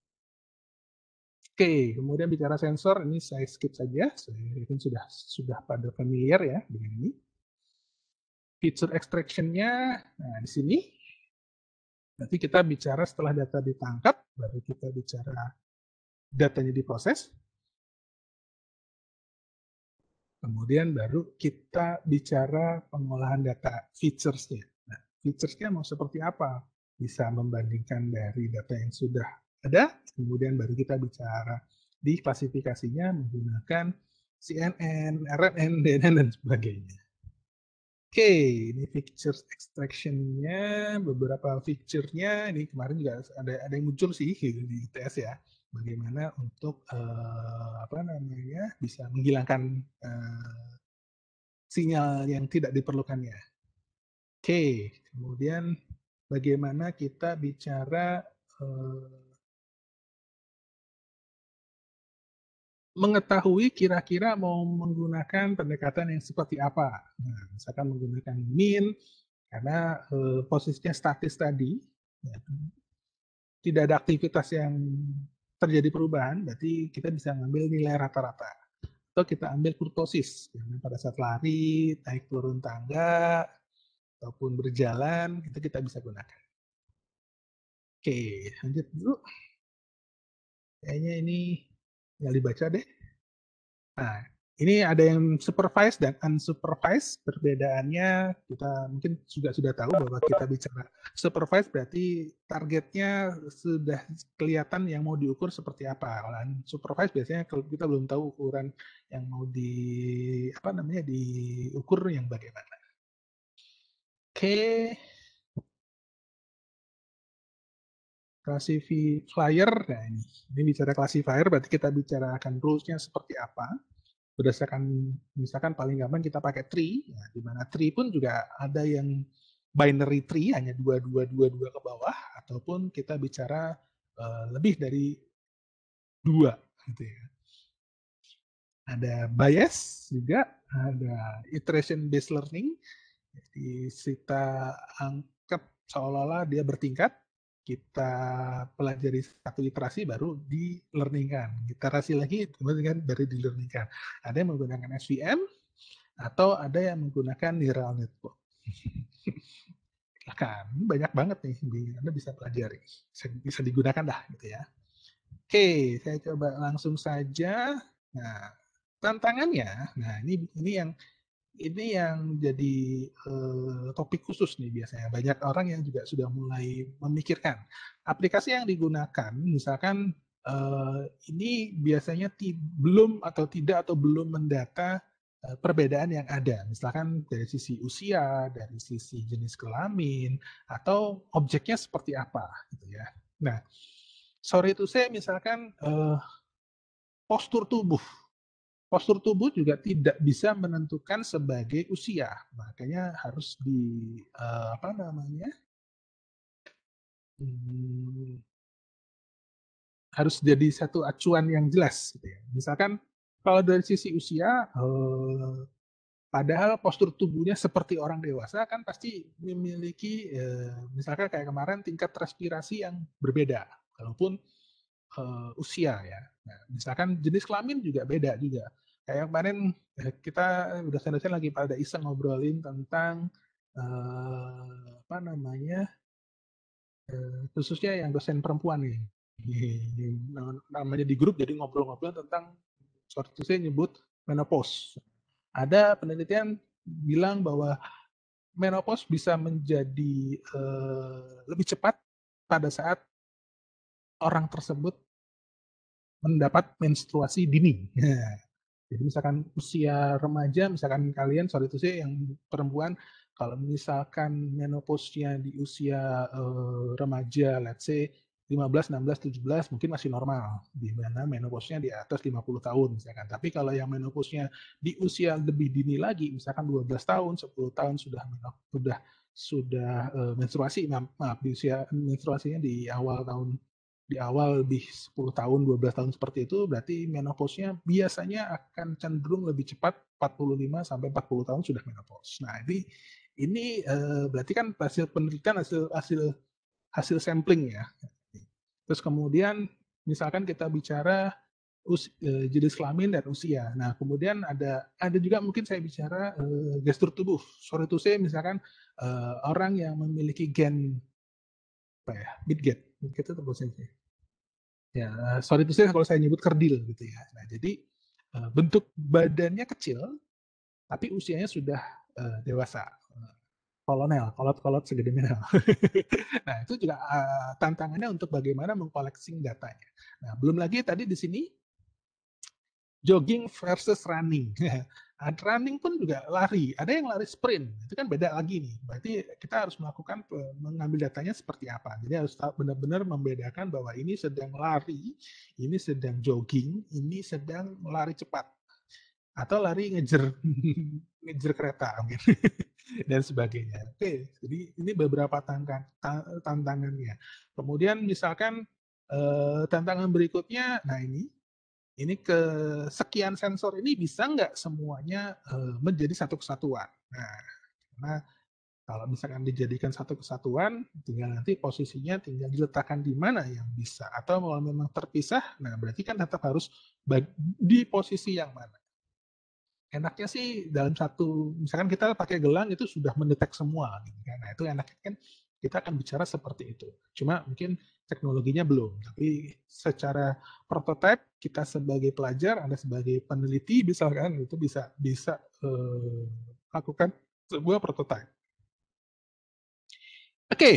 Oke, kemudian bicara sensor ini saya skip saja. Saya ini sudah sudah pada familiar ya dengan ini feature extraction-nya nah, di sini. Nanti kita bicara setelah data ditangkap, baru kita bicara datanya diproses. Kemudian baru kita bicara pengolahan data features-nya. Nah, features-nya mau seperti apa? Bisa membandingkan dari data yang sudah ada, kemudian baru kita bicara di klasifikasinya menggunakan CNN, RNN, DNN, dan sebagainya. Oke, ini feature extraction-nya, beberapa feature-nya, ini kemarin juga ada ada yang muncul sih gitu di ITS ya, bagaimana untuk uh, apa namanya bisa menghilangkan uh, sinyal yang tidak diperlukannya. Oke, kemudian bagaimana kita bicara uh, mengetahui kira-kira mau menggunakan pendekatan yang seperti apa. Nah, misalkan menggunakan min karena e, posisinya statis tadi, ya, tidak ada aktivitas yang terjadi perubahan, berarti kita bisa ngambil nilai rata-rata. Atau kita ambil kurtosis, karena pada saat lari, naik turun tangga, ataupun berjalan, itu kita bisa gunakan. Oke, lanjut dulu. Kayaknya ini tinggal dibaca deh. Nah, ini ada yang supervised dan unsupervised. Perbedaannya kita mungkin juga sudah tahu bahwa kita bicara supervised berarti targetnya sudah kelihatan yang mau diukur seperti apa. Kalau unsupervised biasanya kalau kita belum tahu ukuran yang mau di apa namanya diukur yang bagaimana. Oke. Okay. Classifier, nah ini, ini bicara classifier berarti kita bicarakan rules-nya seperti apa. Berdasarkan misalkan paling gampang kita pakai tree, ya, di mana tree pun juga ada yang binary tree hanya dua dua dua dua ke bawah ataupun kita bicara uh, lebih dari dua gitu ya. Ada bias juga, ada iteration based learning. Jadi kita angkat seolah-olah dia bertingkat kita pelajari satu iterasi baru di learning-kan. Iterasi lagi kemudian baru di learning-kan. Ada yang menggunakan SVM atau ada yang menggunakan neural network. kan banyak banget nih Anda bisa pelajari. bisa digunakan dah gitu ya. Oke, saya coba langsung saja. Nah, tantangannya, nah ini ini yang ini yang jadi uh, topik khusus nih biasanya. Banyak orang yang juga sudah mulai memikirkan aplikasi yang digunakan, misalkan uh, ini biasanya belum atau tidak atau belum mendata uh, perbedaan yang ada, misalkan dari sisi usia, dari sisi jenis kelamin, atau objeknya seperti apa, gitu ya. Nah, sorry itu saya misalkan postur tubuh postur tubuh juga tidak bisa menentukan sebagai usia. Makanya harus di uh, apa namanya? Hmm, harus jadi satu acuan yang jelas. Gitu ya. Misalkan kalau dari sisi usia, uh, padahal postur tubuhnya seperti orang dewasa kan pasti memiliki, eh, misalkan kayak kemarin tingkat respirasi yang berbeda. Walaupun uh, usia ya. Nah, misalkan jenis kelamin juga beda juga. Kayak kemarin eh, kita dosen-dosen lagi pada iseng ngobrolin tentang uh, apa namanya uh, khususnya yang dosen perempuan nih. Namanya di grup jadi ngobrol-ngobrol tentang suatu saya nyebut menopause. Ada penelitian bilang bahwa menopause bisa menjadi uh, lebih cepat pada saat orang tersebut mendapat menstruasi dini. Jadi misalkan usia remaja, misalkan kalian sorry itu sih yang perempuan, kalau misalkan menopausnya di usia uh, remaja, let's say 15, 16, 17 mungkin masih normal, di mana menopausnya di atas 50 tahun misalkan. Tapi kalau yang menopausnya di usia lebih dini lagi, misalkan 12 tahun, 10 tahun sudah sudah sudah uh, menstruasi, maaf, maaf di usia menstruasinya di awal tahun di awal lebih 10 tahun, 12 tahun seperti itu, berarti menopause nya biasanya akan cenderung lebih cepat 45 sampai 40 tahun sudah menopause. Nah, ini ini eh, berarti kan hasil penelitian hasil hasil hasil sampling ya. Terus kemudian misalkan kita bicara us, eh, jenis kelamin dan usia. Nah, kemudian ada ada juga mungkin saya bicara eh, gestur tubuh. Sorry to say misalkan orang yang memiliki gen apa ya, Bitget kita terbosan Ya, eh, sorry itu kalau saya nyebut kerdil gitu ya. Nah, jadi eh, bentuk badannya kecil, tapi usianya sudah eh, dewasa. Kolonel, kolot-kolot segede mineral. nah, itu juga tantangannya untuk bagaimana mengkoleksi datanya. Nah, belum lagi tadi di sini jogging versus running. Ah, running pun juga lari. Ada yang lari sprint, itu kan beda lagi nih. Berarti kita harus melakukan mengambil datanya seperti apa. Jadi harus benar-benar membedakan bahwa ini sedang lari, ini sedang jogging, ini sedang lari cepat atau lari ngejer ngejer kereta mungkin dan sebagainya. Oke, jadi ini beberapa tantangannya. Kemudian misalkan eh, tantangan berikutnya, nah ini ini ke sekian sensor ini bisa nggak semuanya eh, menjadi satu kesatuan. Nah, karena kalau misalkan dijadikan satu kesatuan, tinggal nanti posisinya tinggal diletakkan di mana yang bisa. Atau kalau memang terpisah, nah berarti kan tetap harus di posisi yang mana. Enaknya sih dalam satu, misalkan kita pakai gelang itu sudah mendetek semua. Gitu kan. Nah itu enaknya kan kita akan bicara seperti itu. Cuma mungkin teknologinya belum, tapi secara prototipe kita sebagai pelajar, Anda sebagai peneliti misalkan itu bisa bisa eh, lakukan sebuah prototipe. Oke. Okay.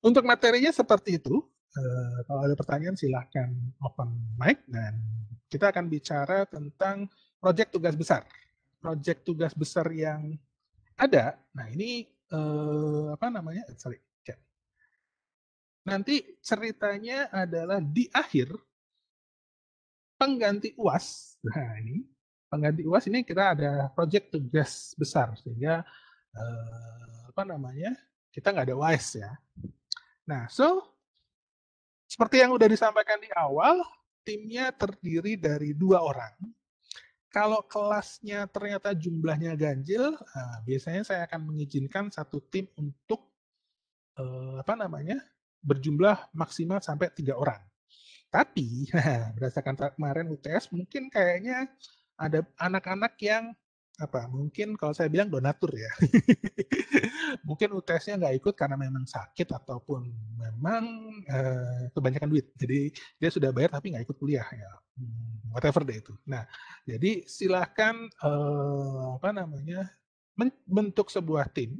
Untuk materinya seperti itu. Eh, kalau ada pertanyaan silahkan open mic dan kita akan bicara tentang proyek tugas besar. Proyek tugas besar yang ada. Nah, ini uh, apa namanya? Sorry, chat. Nanti ceritanya adalah di akhir pengganti UAS. Nah, ini pengganti UAS ini kita ada project tugas besar sehingga uh, apa namanya? Kita nggak ada UAS ya. Nah, so seperti yang udah disampaikan di awal, timnya terdiri dari dua orang kalau kelasnya ternyata jumlahnya ganjil, nah, biasanya saya akan mengizinkan satu tim untuk eh, apa namanya berjumlah maksimal sampai tiga orang. Tapi nah, berdasarkan kemarin UTS mungkin kayaknya ada anak-anak yang apa mungkin kalau saya bilang donatur ya mungkin UTS-nya nggak ikut karena memang sakit ataupun memang eh, kebanyakan duit jadi dia sudah bayar tapi nggak ikut kuliah ya hmm, whatever deh itu nah jadi silahkan eh, apa namanya bentuk sebuah tim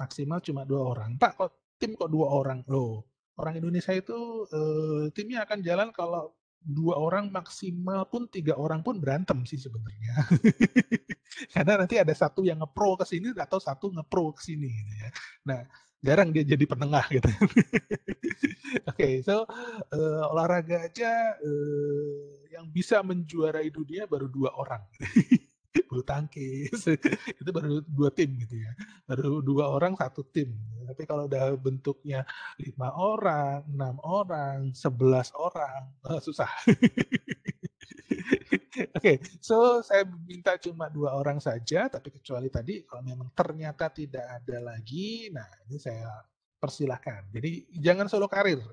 maksimal cuma dua orang pak kok tim kok dua orang loh orang Indonesia itu eh, timnya akan jalan kalau dua orang maksimal pun tiga orang pun berantem sih sebenarnya karena nanti ada satu yang ngepro ke sini atau satu ngepro ke sini gitu ya nah jarang dia jadi penengah gitu oke okay, so uh, olahraga aja uh, yang bisa menjuarai dunia baru dua orang bulu tangkis itu baru dua tim gitu ya baru dua orang satu tim tapi kalau udah bentuknya lima orang enam orang sebelas orang oh, susah Oke, okay, so saya minta cuma dua orang saja, tapi kecuali tadi kalau memang ternyata tidak ada lagi, nah ini saya persilahkan. Jadi jangan solo karir.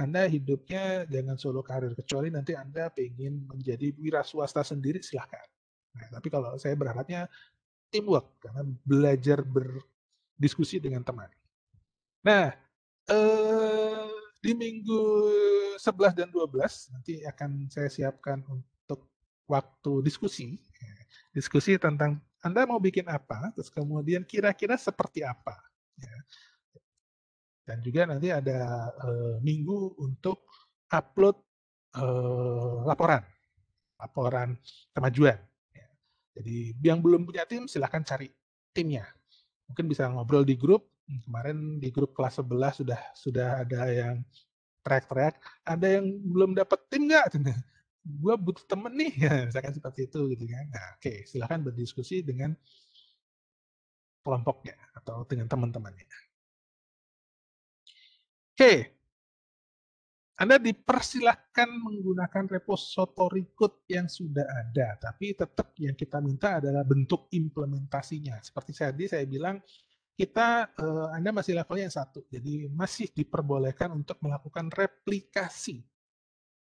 Anda hidupnya jangan solo karir, kecuali nanti Anda ingin menjadi wira swasta sendiri, silahkan. Nah, tapi kalau saya berharapnya teamwork karena belajar berdiskusi dengan teman. Nah, eh, di minggu 11 dan 12 nanti akan saya siapkan untuk waktu diskusi. Diskusi tentang Anda mau bikin apa, terus kemudian kira-kira seperti apa. Ya. Dan juga nanti ada e, minggu untuk upload e, laporan, laporan kemajuan jadi yang belum punya tim silahkan cari timnya. Mungkin bisa ngobrol di grup. Hmm, kemarin di grup kelas 11 sudah sudah ada yang track track. ada yang belum dapat tim nggak? Gitu. Gue butuh temen nih, misalkan seperti itu gitu kan. Nah, oke, okay. silahkan berdiskusi dengan kelompoknya atau dengan teman-temannya. Oke, okay. Anda dipersilahkan menggunakan repository code yang sudah ada, tapi tetap yang kita minta adalah bentuk implementasinya. Seperti tadi saya bilang, kita eh, Anda masih levelnya yang satu, jadi masih diperbolehkan untuk melakukan replikasi.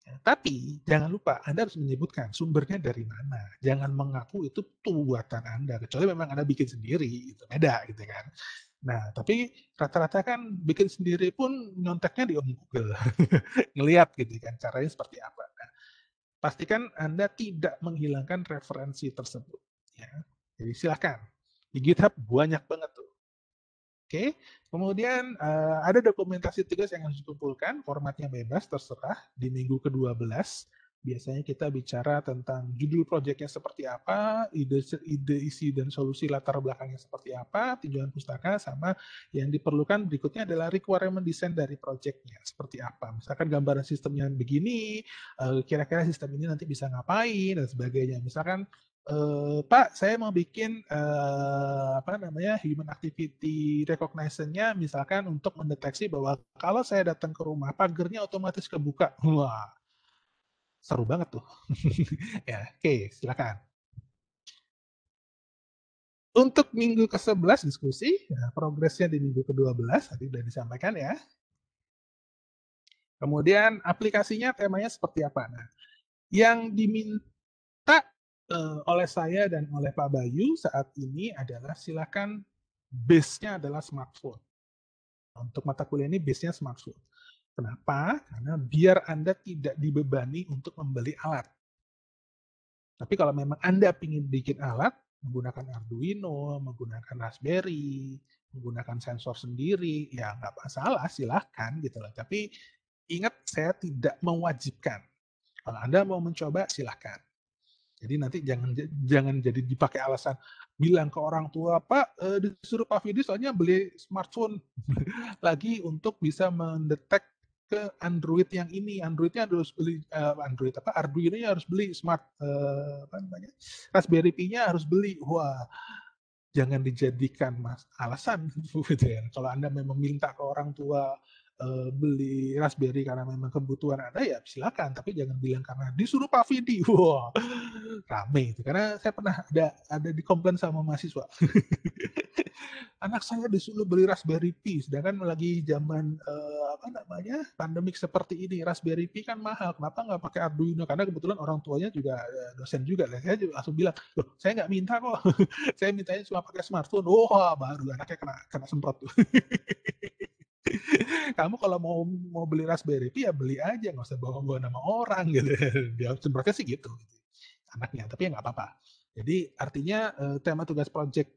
Ya, tapi jangan lupa Anda harus menyebutkan sumbernya dari mana. Jangan mengaku itu buatan Anda, kecuali memang Anda bikin sendiri, itu beda gitu kan. Nah, tapi rata-rata kan bikin sendiri pun nyonteknya di Google. Ngeliat gitu kan, caranya seperti apa. Nah, pastikan Anda tidak menghilangkan referensi tersebut. Ya. Jadi silahkan. Di GitHub banyak banget tuh. Oke, kemudian uh, ada dokumentasi tugas yang harus dikumpulkan, formatnya bebas, terserah, di minggu ke-12 biasanya kita bicara tentang judul proyeknya seperti apa, ide, ide isi dan solusi latar belakangnya seperti apa, tujuan pustaka, sama yang diperlukan berikutnya adalah requirement design dari proyeknya seperti apa. Misalkan gambaran sistemnya begini, eh, kira-kira sistem ini nanti bisa ngapain, dan sebagainya. Misalkan Uh, Pak, saya mau bikin uh, apa namanya human activity recognition-nya misalkan untuk mendeteksi bahwa kalau saya datang ke rumah pagernya otomatis kebuka. Wah, seru banget tuh. ya, oke, okay, silakan. Untuk minggu ke-11 diskusi, ya, progresnya di minggu ke-12 tadi sudah disampaikan ya. Kemudian aplikasinya temanya seperti apa? Nah, yang diminta eh, oleh saya dan oleh Pak Bayu saat ini adalah silakan base-nya adalah smartphone. Untuk mata kuliah ini base-nya smartphone. Kenapa? Karena biar Anda tidak dibebani untuk membeli alat. Tapi kalau memang Anda ingin bikin alat, menggunakan Arduino, menggunakan Raspberry, menggunakan sensor sendiri, ya nggak masalah, silahkan gitu loh. Tapi ingat saya tidak mewajibkan. Kalau Anda mau mencoba, silahkan. Jadi nanti jangan jangan jadi dipakai alasan bilang ke orang tua, Pak, eh, disuruh Pak Fidi soalnya beli smartphone lagi untuk bisa mendetek ke Android yang ini. Androidnya harus beli uh, Android apa? Arduino nya harus beli smart uh, apa namanya? Raspberry Pi-nya harus beli. Wah, jangan dijadikan mas alasan gitu ya. Kalau Anda memang minta ke orang tua Eh, beli Raspberry karena memang kebutuhan ada ya silakan, tapi jangan bilang karena disuruh Pak Vidi. Wow, rame itu. Karena saya pernah ada ada dikomplain sama mahasiswa. Anak saya disuruh beli Raspberry Pi, sedangkan lagi zaman uh, apa namanya pandemik seperti ini Raspberry Pi kan mahal. Kenapa nggak pakai Arduino? Karena kebetulan orang tuanya juga eh, dosen juga. lah saya juga langsung bilang, loh saya nggak minta kok. saya mintanya cuma pakai smartphone. Wah, oh, baru anaknya kena kena semprot tuh kamu kalau mau mau beli Raspberry Pi ya beli aja nggak usah bawa-bawa nama orang gitu dia sebenarnya sih gitu, gitu anaknya tapi ya nggak apa-apa jadi artinya eh, tema tugas project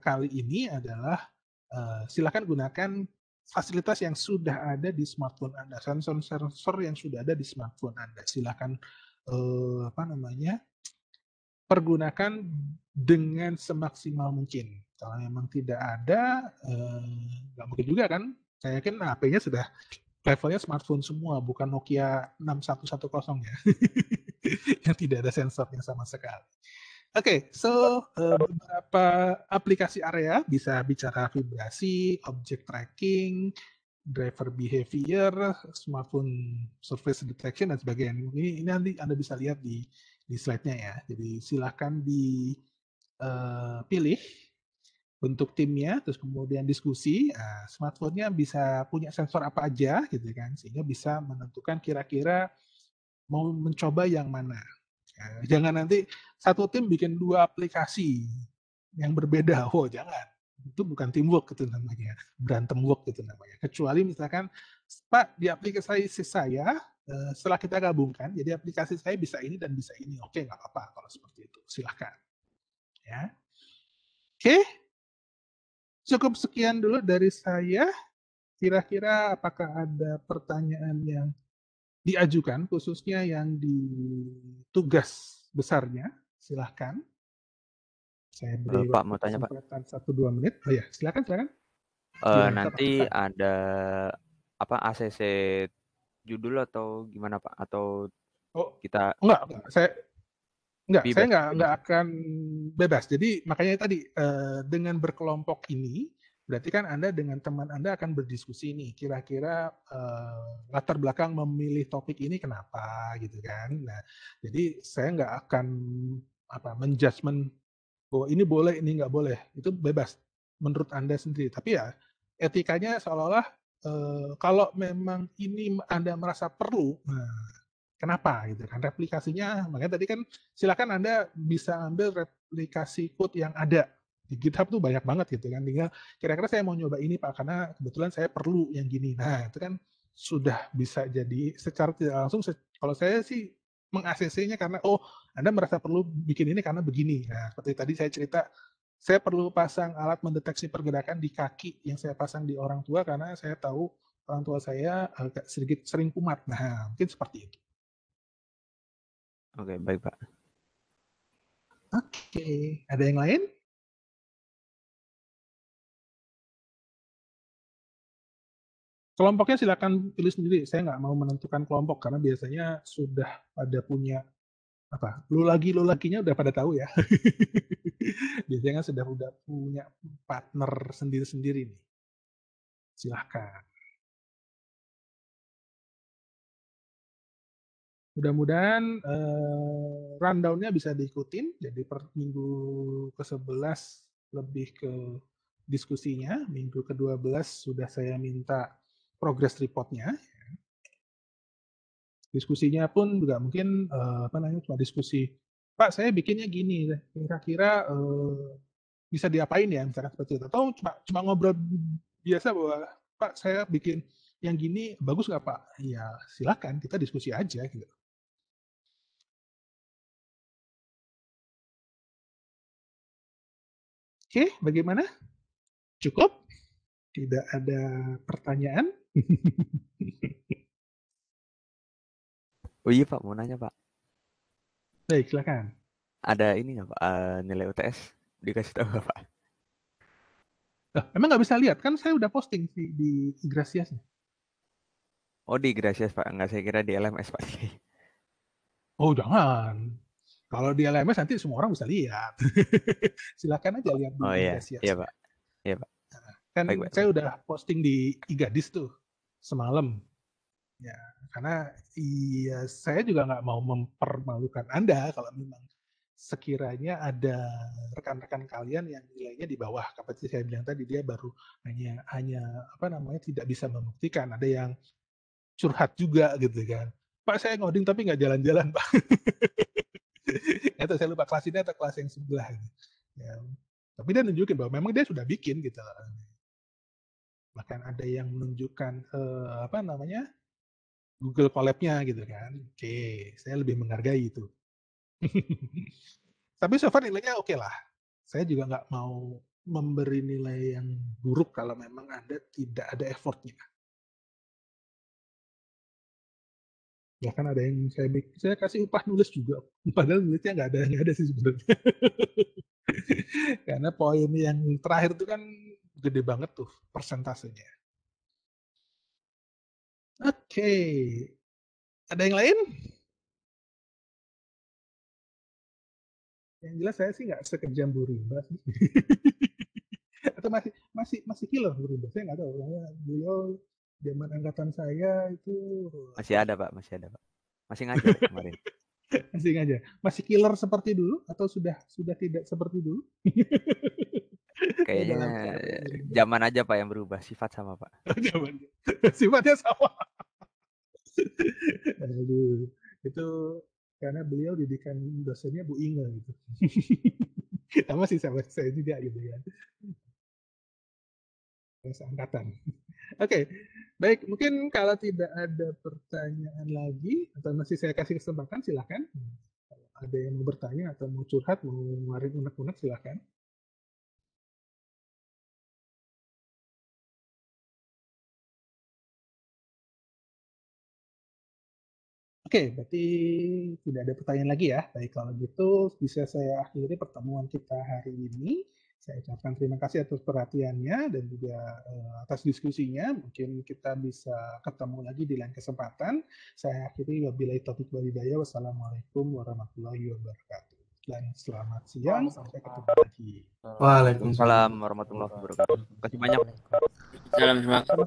kali ini adalah eh, silakan gunakan fasilitas yang sudah ada di smartphone Anda sensor-sensor yang sudah ada di smartphone Anda silakan eh, apa namanya pergunakan dengan semaksimal mungkin kalau memang tidak ada, eh, nggak eh, mungkin juga kan. Saya yakin HP-nya sudah levelnya smartphone semua, bukan Nokia 6110 ya. yang tidak ada sensornya sama sekali. Oke, okay, so eh, beberapa aplikasi area bisa bicara vibrasi, object tracking, driver behavior, smartphone surface detection dan sebagainya. Ini, ini nanti Anda bisa lihat di di slide-nya ya. Jadi silahkan dipilih eh, uh, bentuk timnya, terus kemudian diskusi, uh, smartphone-nya bisa punya sensor apa aja gitu ya kan, sehingga bisa menentukan kira-kira mau mencoba yang mana. Uh, jangan nanti satu tim bikin dua aplikasi yang berbeda, oh jangan. Itu bukan teamwork itu namanya, berantem work itu namanya. Kecuali misalkan, Pak, di aplikasi saya, uh, setelah kita gabungkan, jadi aplikasi saya bisa ini dan bisa ini. Oke, nggak apa-apa kalau seperti itu. Silahkan. Ya. Oke, okay cukup sekian dulu dari saya. Kira-kira apakah ada pertanyaan yang diajukan, khususnya yang di tugas besarnya? Silahkan. Saya beri uh, Pak, mau tanya Pak. Satu dua menit. Oh ya, silakan silakan. Uh, nanti ada apa ACC judul atau gimana Pak? Atau oh, kita? Enggak, enggak. saya Enggak, bebas. saya enggak, enggak akan bebas. Jadi makanya tadi eh, dengan berkelompok ini berarti kan Anda dengan teman Anda akan berdiskusi ini kira-kira eh, latar belakang memilih topik ini kenapa gitu kan. Nah, jadi saya enggak akan apa menjudgment bahwa ini boleh ini enggak boleh itu bebas menurut Anda sendiri. Tapi ya etikanya seolah-olah eh, kalau memang ini Anda merasa perlu, nah, Kenapa gitu kan? Replikasinya, makanya tadi kan silakan Anda bisa ambil replikasi code yang ada di GitHub tuh banyak banget gitu kan. Tinggal kira-kira saya mau nyoba ini Pak karena kebetulan saya perlu yang gini. Nah, itu kan sudah bisa jadi secara tidak langsung kalau saya sih mengakses-nya karena oh Anda merasa perlu bikin ini karena begini. Nah, seperti tadi saya cerita saya perlu pasang alat mendeteksi pergerakan di kaki yang saya pasang di orang tua karena saya tahu orang tua saya agak sedikit sering kumat. Nah, mungkin seperti itu. Oke, okay, baik Pak. Oke, okay. ada yang lain? Kelompoknya silakan pilih sendiri. Saya nggak mau menentukan kelompok karena biasanya sudah pada punya apa? Lu lagi lu lakinya udah pada tahu ya. biasanya sudah udah punya partner sendiri-sendiri nih. Silahkan. mudah-mudahan uh, rundown-nya bisa diikutin jadi per minggu ke-11 lebih ke diskusinya minggu ke-12 sudah saya minta progress report-nya. diskusinya pun juga mungkin uh, apa namanya cuma diskusi Pak saya bikinnya gini kira-kira eh, bisa diapain ya misalnya seperti itu atau cuma cuma ngobrol biasa bahwa Pak saya bikin yang gini bagus nggak Pak ya silakan kita diskusi aja gitu Oke, bagaimana? Cukup? Tidak ada pertanyaan? oh iya Pak, mau nanya Pak. Baik, silakan. Ada ini nggak Pak, uh, nilai UTS dikasih tahu nggak Pak? Oh, emang nggak bisa lihat, kan saya udah posting di, di Igrasiasnya. Oh di Gracias Pak, nggak saya kira di LMS Pak. Oh jangan, kalau di LMS nanti semua orang bisa lihat. Silakan aja lihat. Oh iya, iya iya Pak. Iya Pak. Nah, kan baik, baik, saya udah posting di Igadis tuh semalam. Ya, karena iya saya juga nggak mau mempermalukan Anda kalau memang sekiranya ada rekan-rekan kalian yang nilainya di bawah kapasitas saya bilang tadi dia baru hanya hanya apa namanya tidak bisa membuktikan ada yang curhat juga gitu kan pak saya ngoding tapi nggak jalan-jalan pak Itu saya lupa kelas ini atau kelas yang sebelah. Ya. Tapi dia nunjukin bahwa memang dia sudah bikin gitu. Bahkan ada yang menunjukkan uh, apa namanya Google Collab-nya gitu kan. Oke, saya lebih menghargai itu. Tapi so far nilainya oke okay lah. Saya juga nggak mau memberi nilai yang buruk kalau memang ada tidak ada effortnya. bahkan ada yang saya saya kasih upah nulis juga padahal nulisnya nggak ada nggak ada sih sebenarnya karena poin yang terakhir itu kan gede banget tuh persentasenya oke okay. ada yang lain yang jelas saya sih nggak sekejam Bu sih atau masih masih masih kilo Bu saya nggak tahu beliau zaman angkatan saya itu masih ada pak masih ada pak masih ngajar kemarin masih ngajar masih killer seperti dulu atau sudah sudah tidak seperti dulu kayaknya zaman aja pak yang berubah sifat sama pak zaman sifatnya sama Aduh, itu karena beliau didikan dosennya Bu Inge gitu. sama sih sama saya juga gitu ya, angkatan okay. baik mungkin kalau tidak ada pertanyaan lagi atau masih saya kasih kesempatan silahkan. Kalau ada yang mau bertanya atau mau curhat, mau ngeluarin unek-unek silahkan. Oke, okay, berarti tidak ada pertanyaan lagi ya. Baik, kalau gitu bisa saya akhiri pertemuan kita hari ini. Saya ucapkan terima kasih atas perhatiannya dan juga uh, atas diskusinya. Mungkin kita bisa ketemu lagi di lain kesempatan. Saya akhiri wabillahi wal hidayah. Wassalamualaikum warahmatullahi wabarakatuh. Dan selamat siang. Sampai ketemu lagi. Waalaikumsalam warahmatullahi wabarakatuh. Terima kasih banyak. Salam terima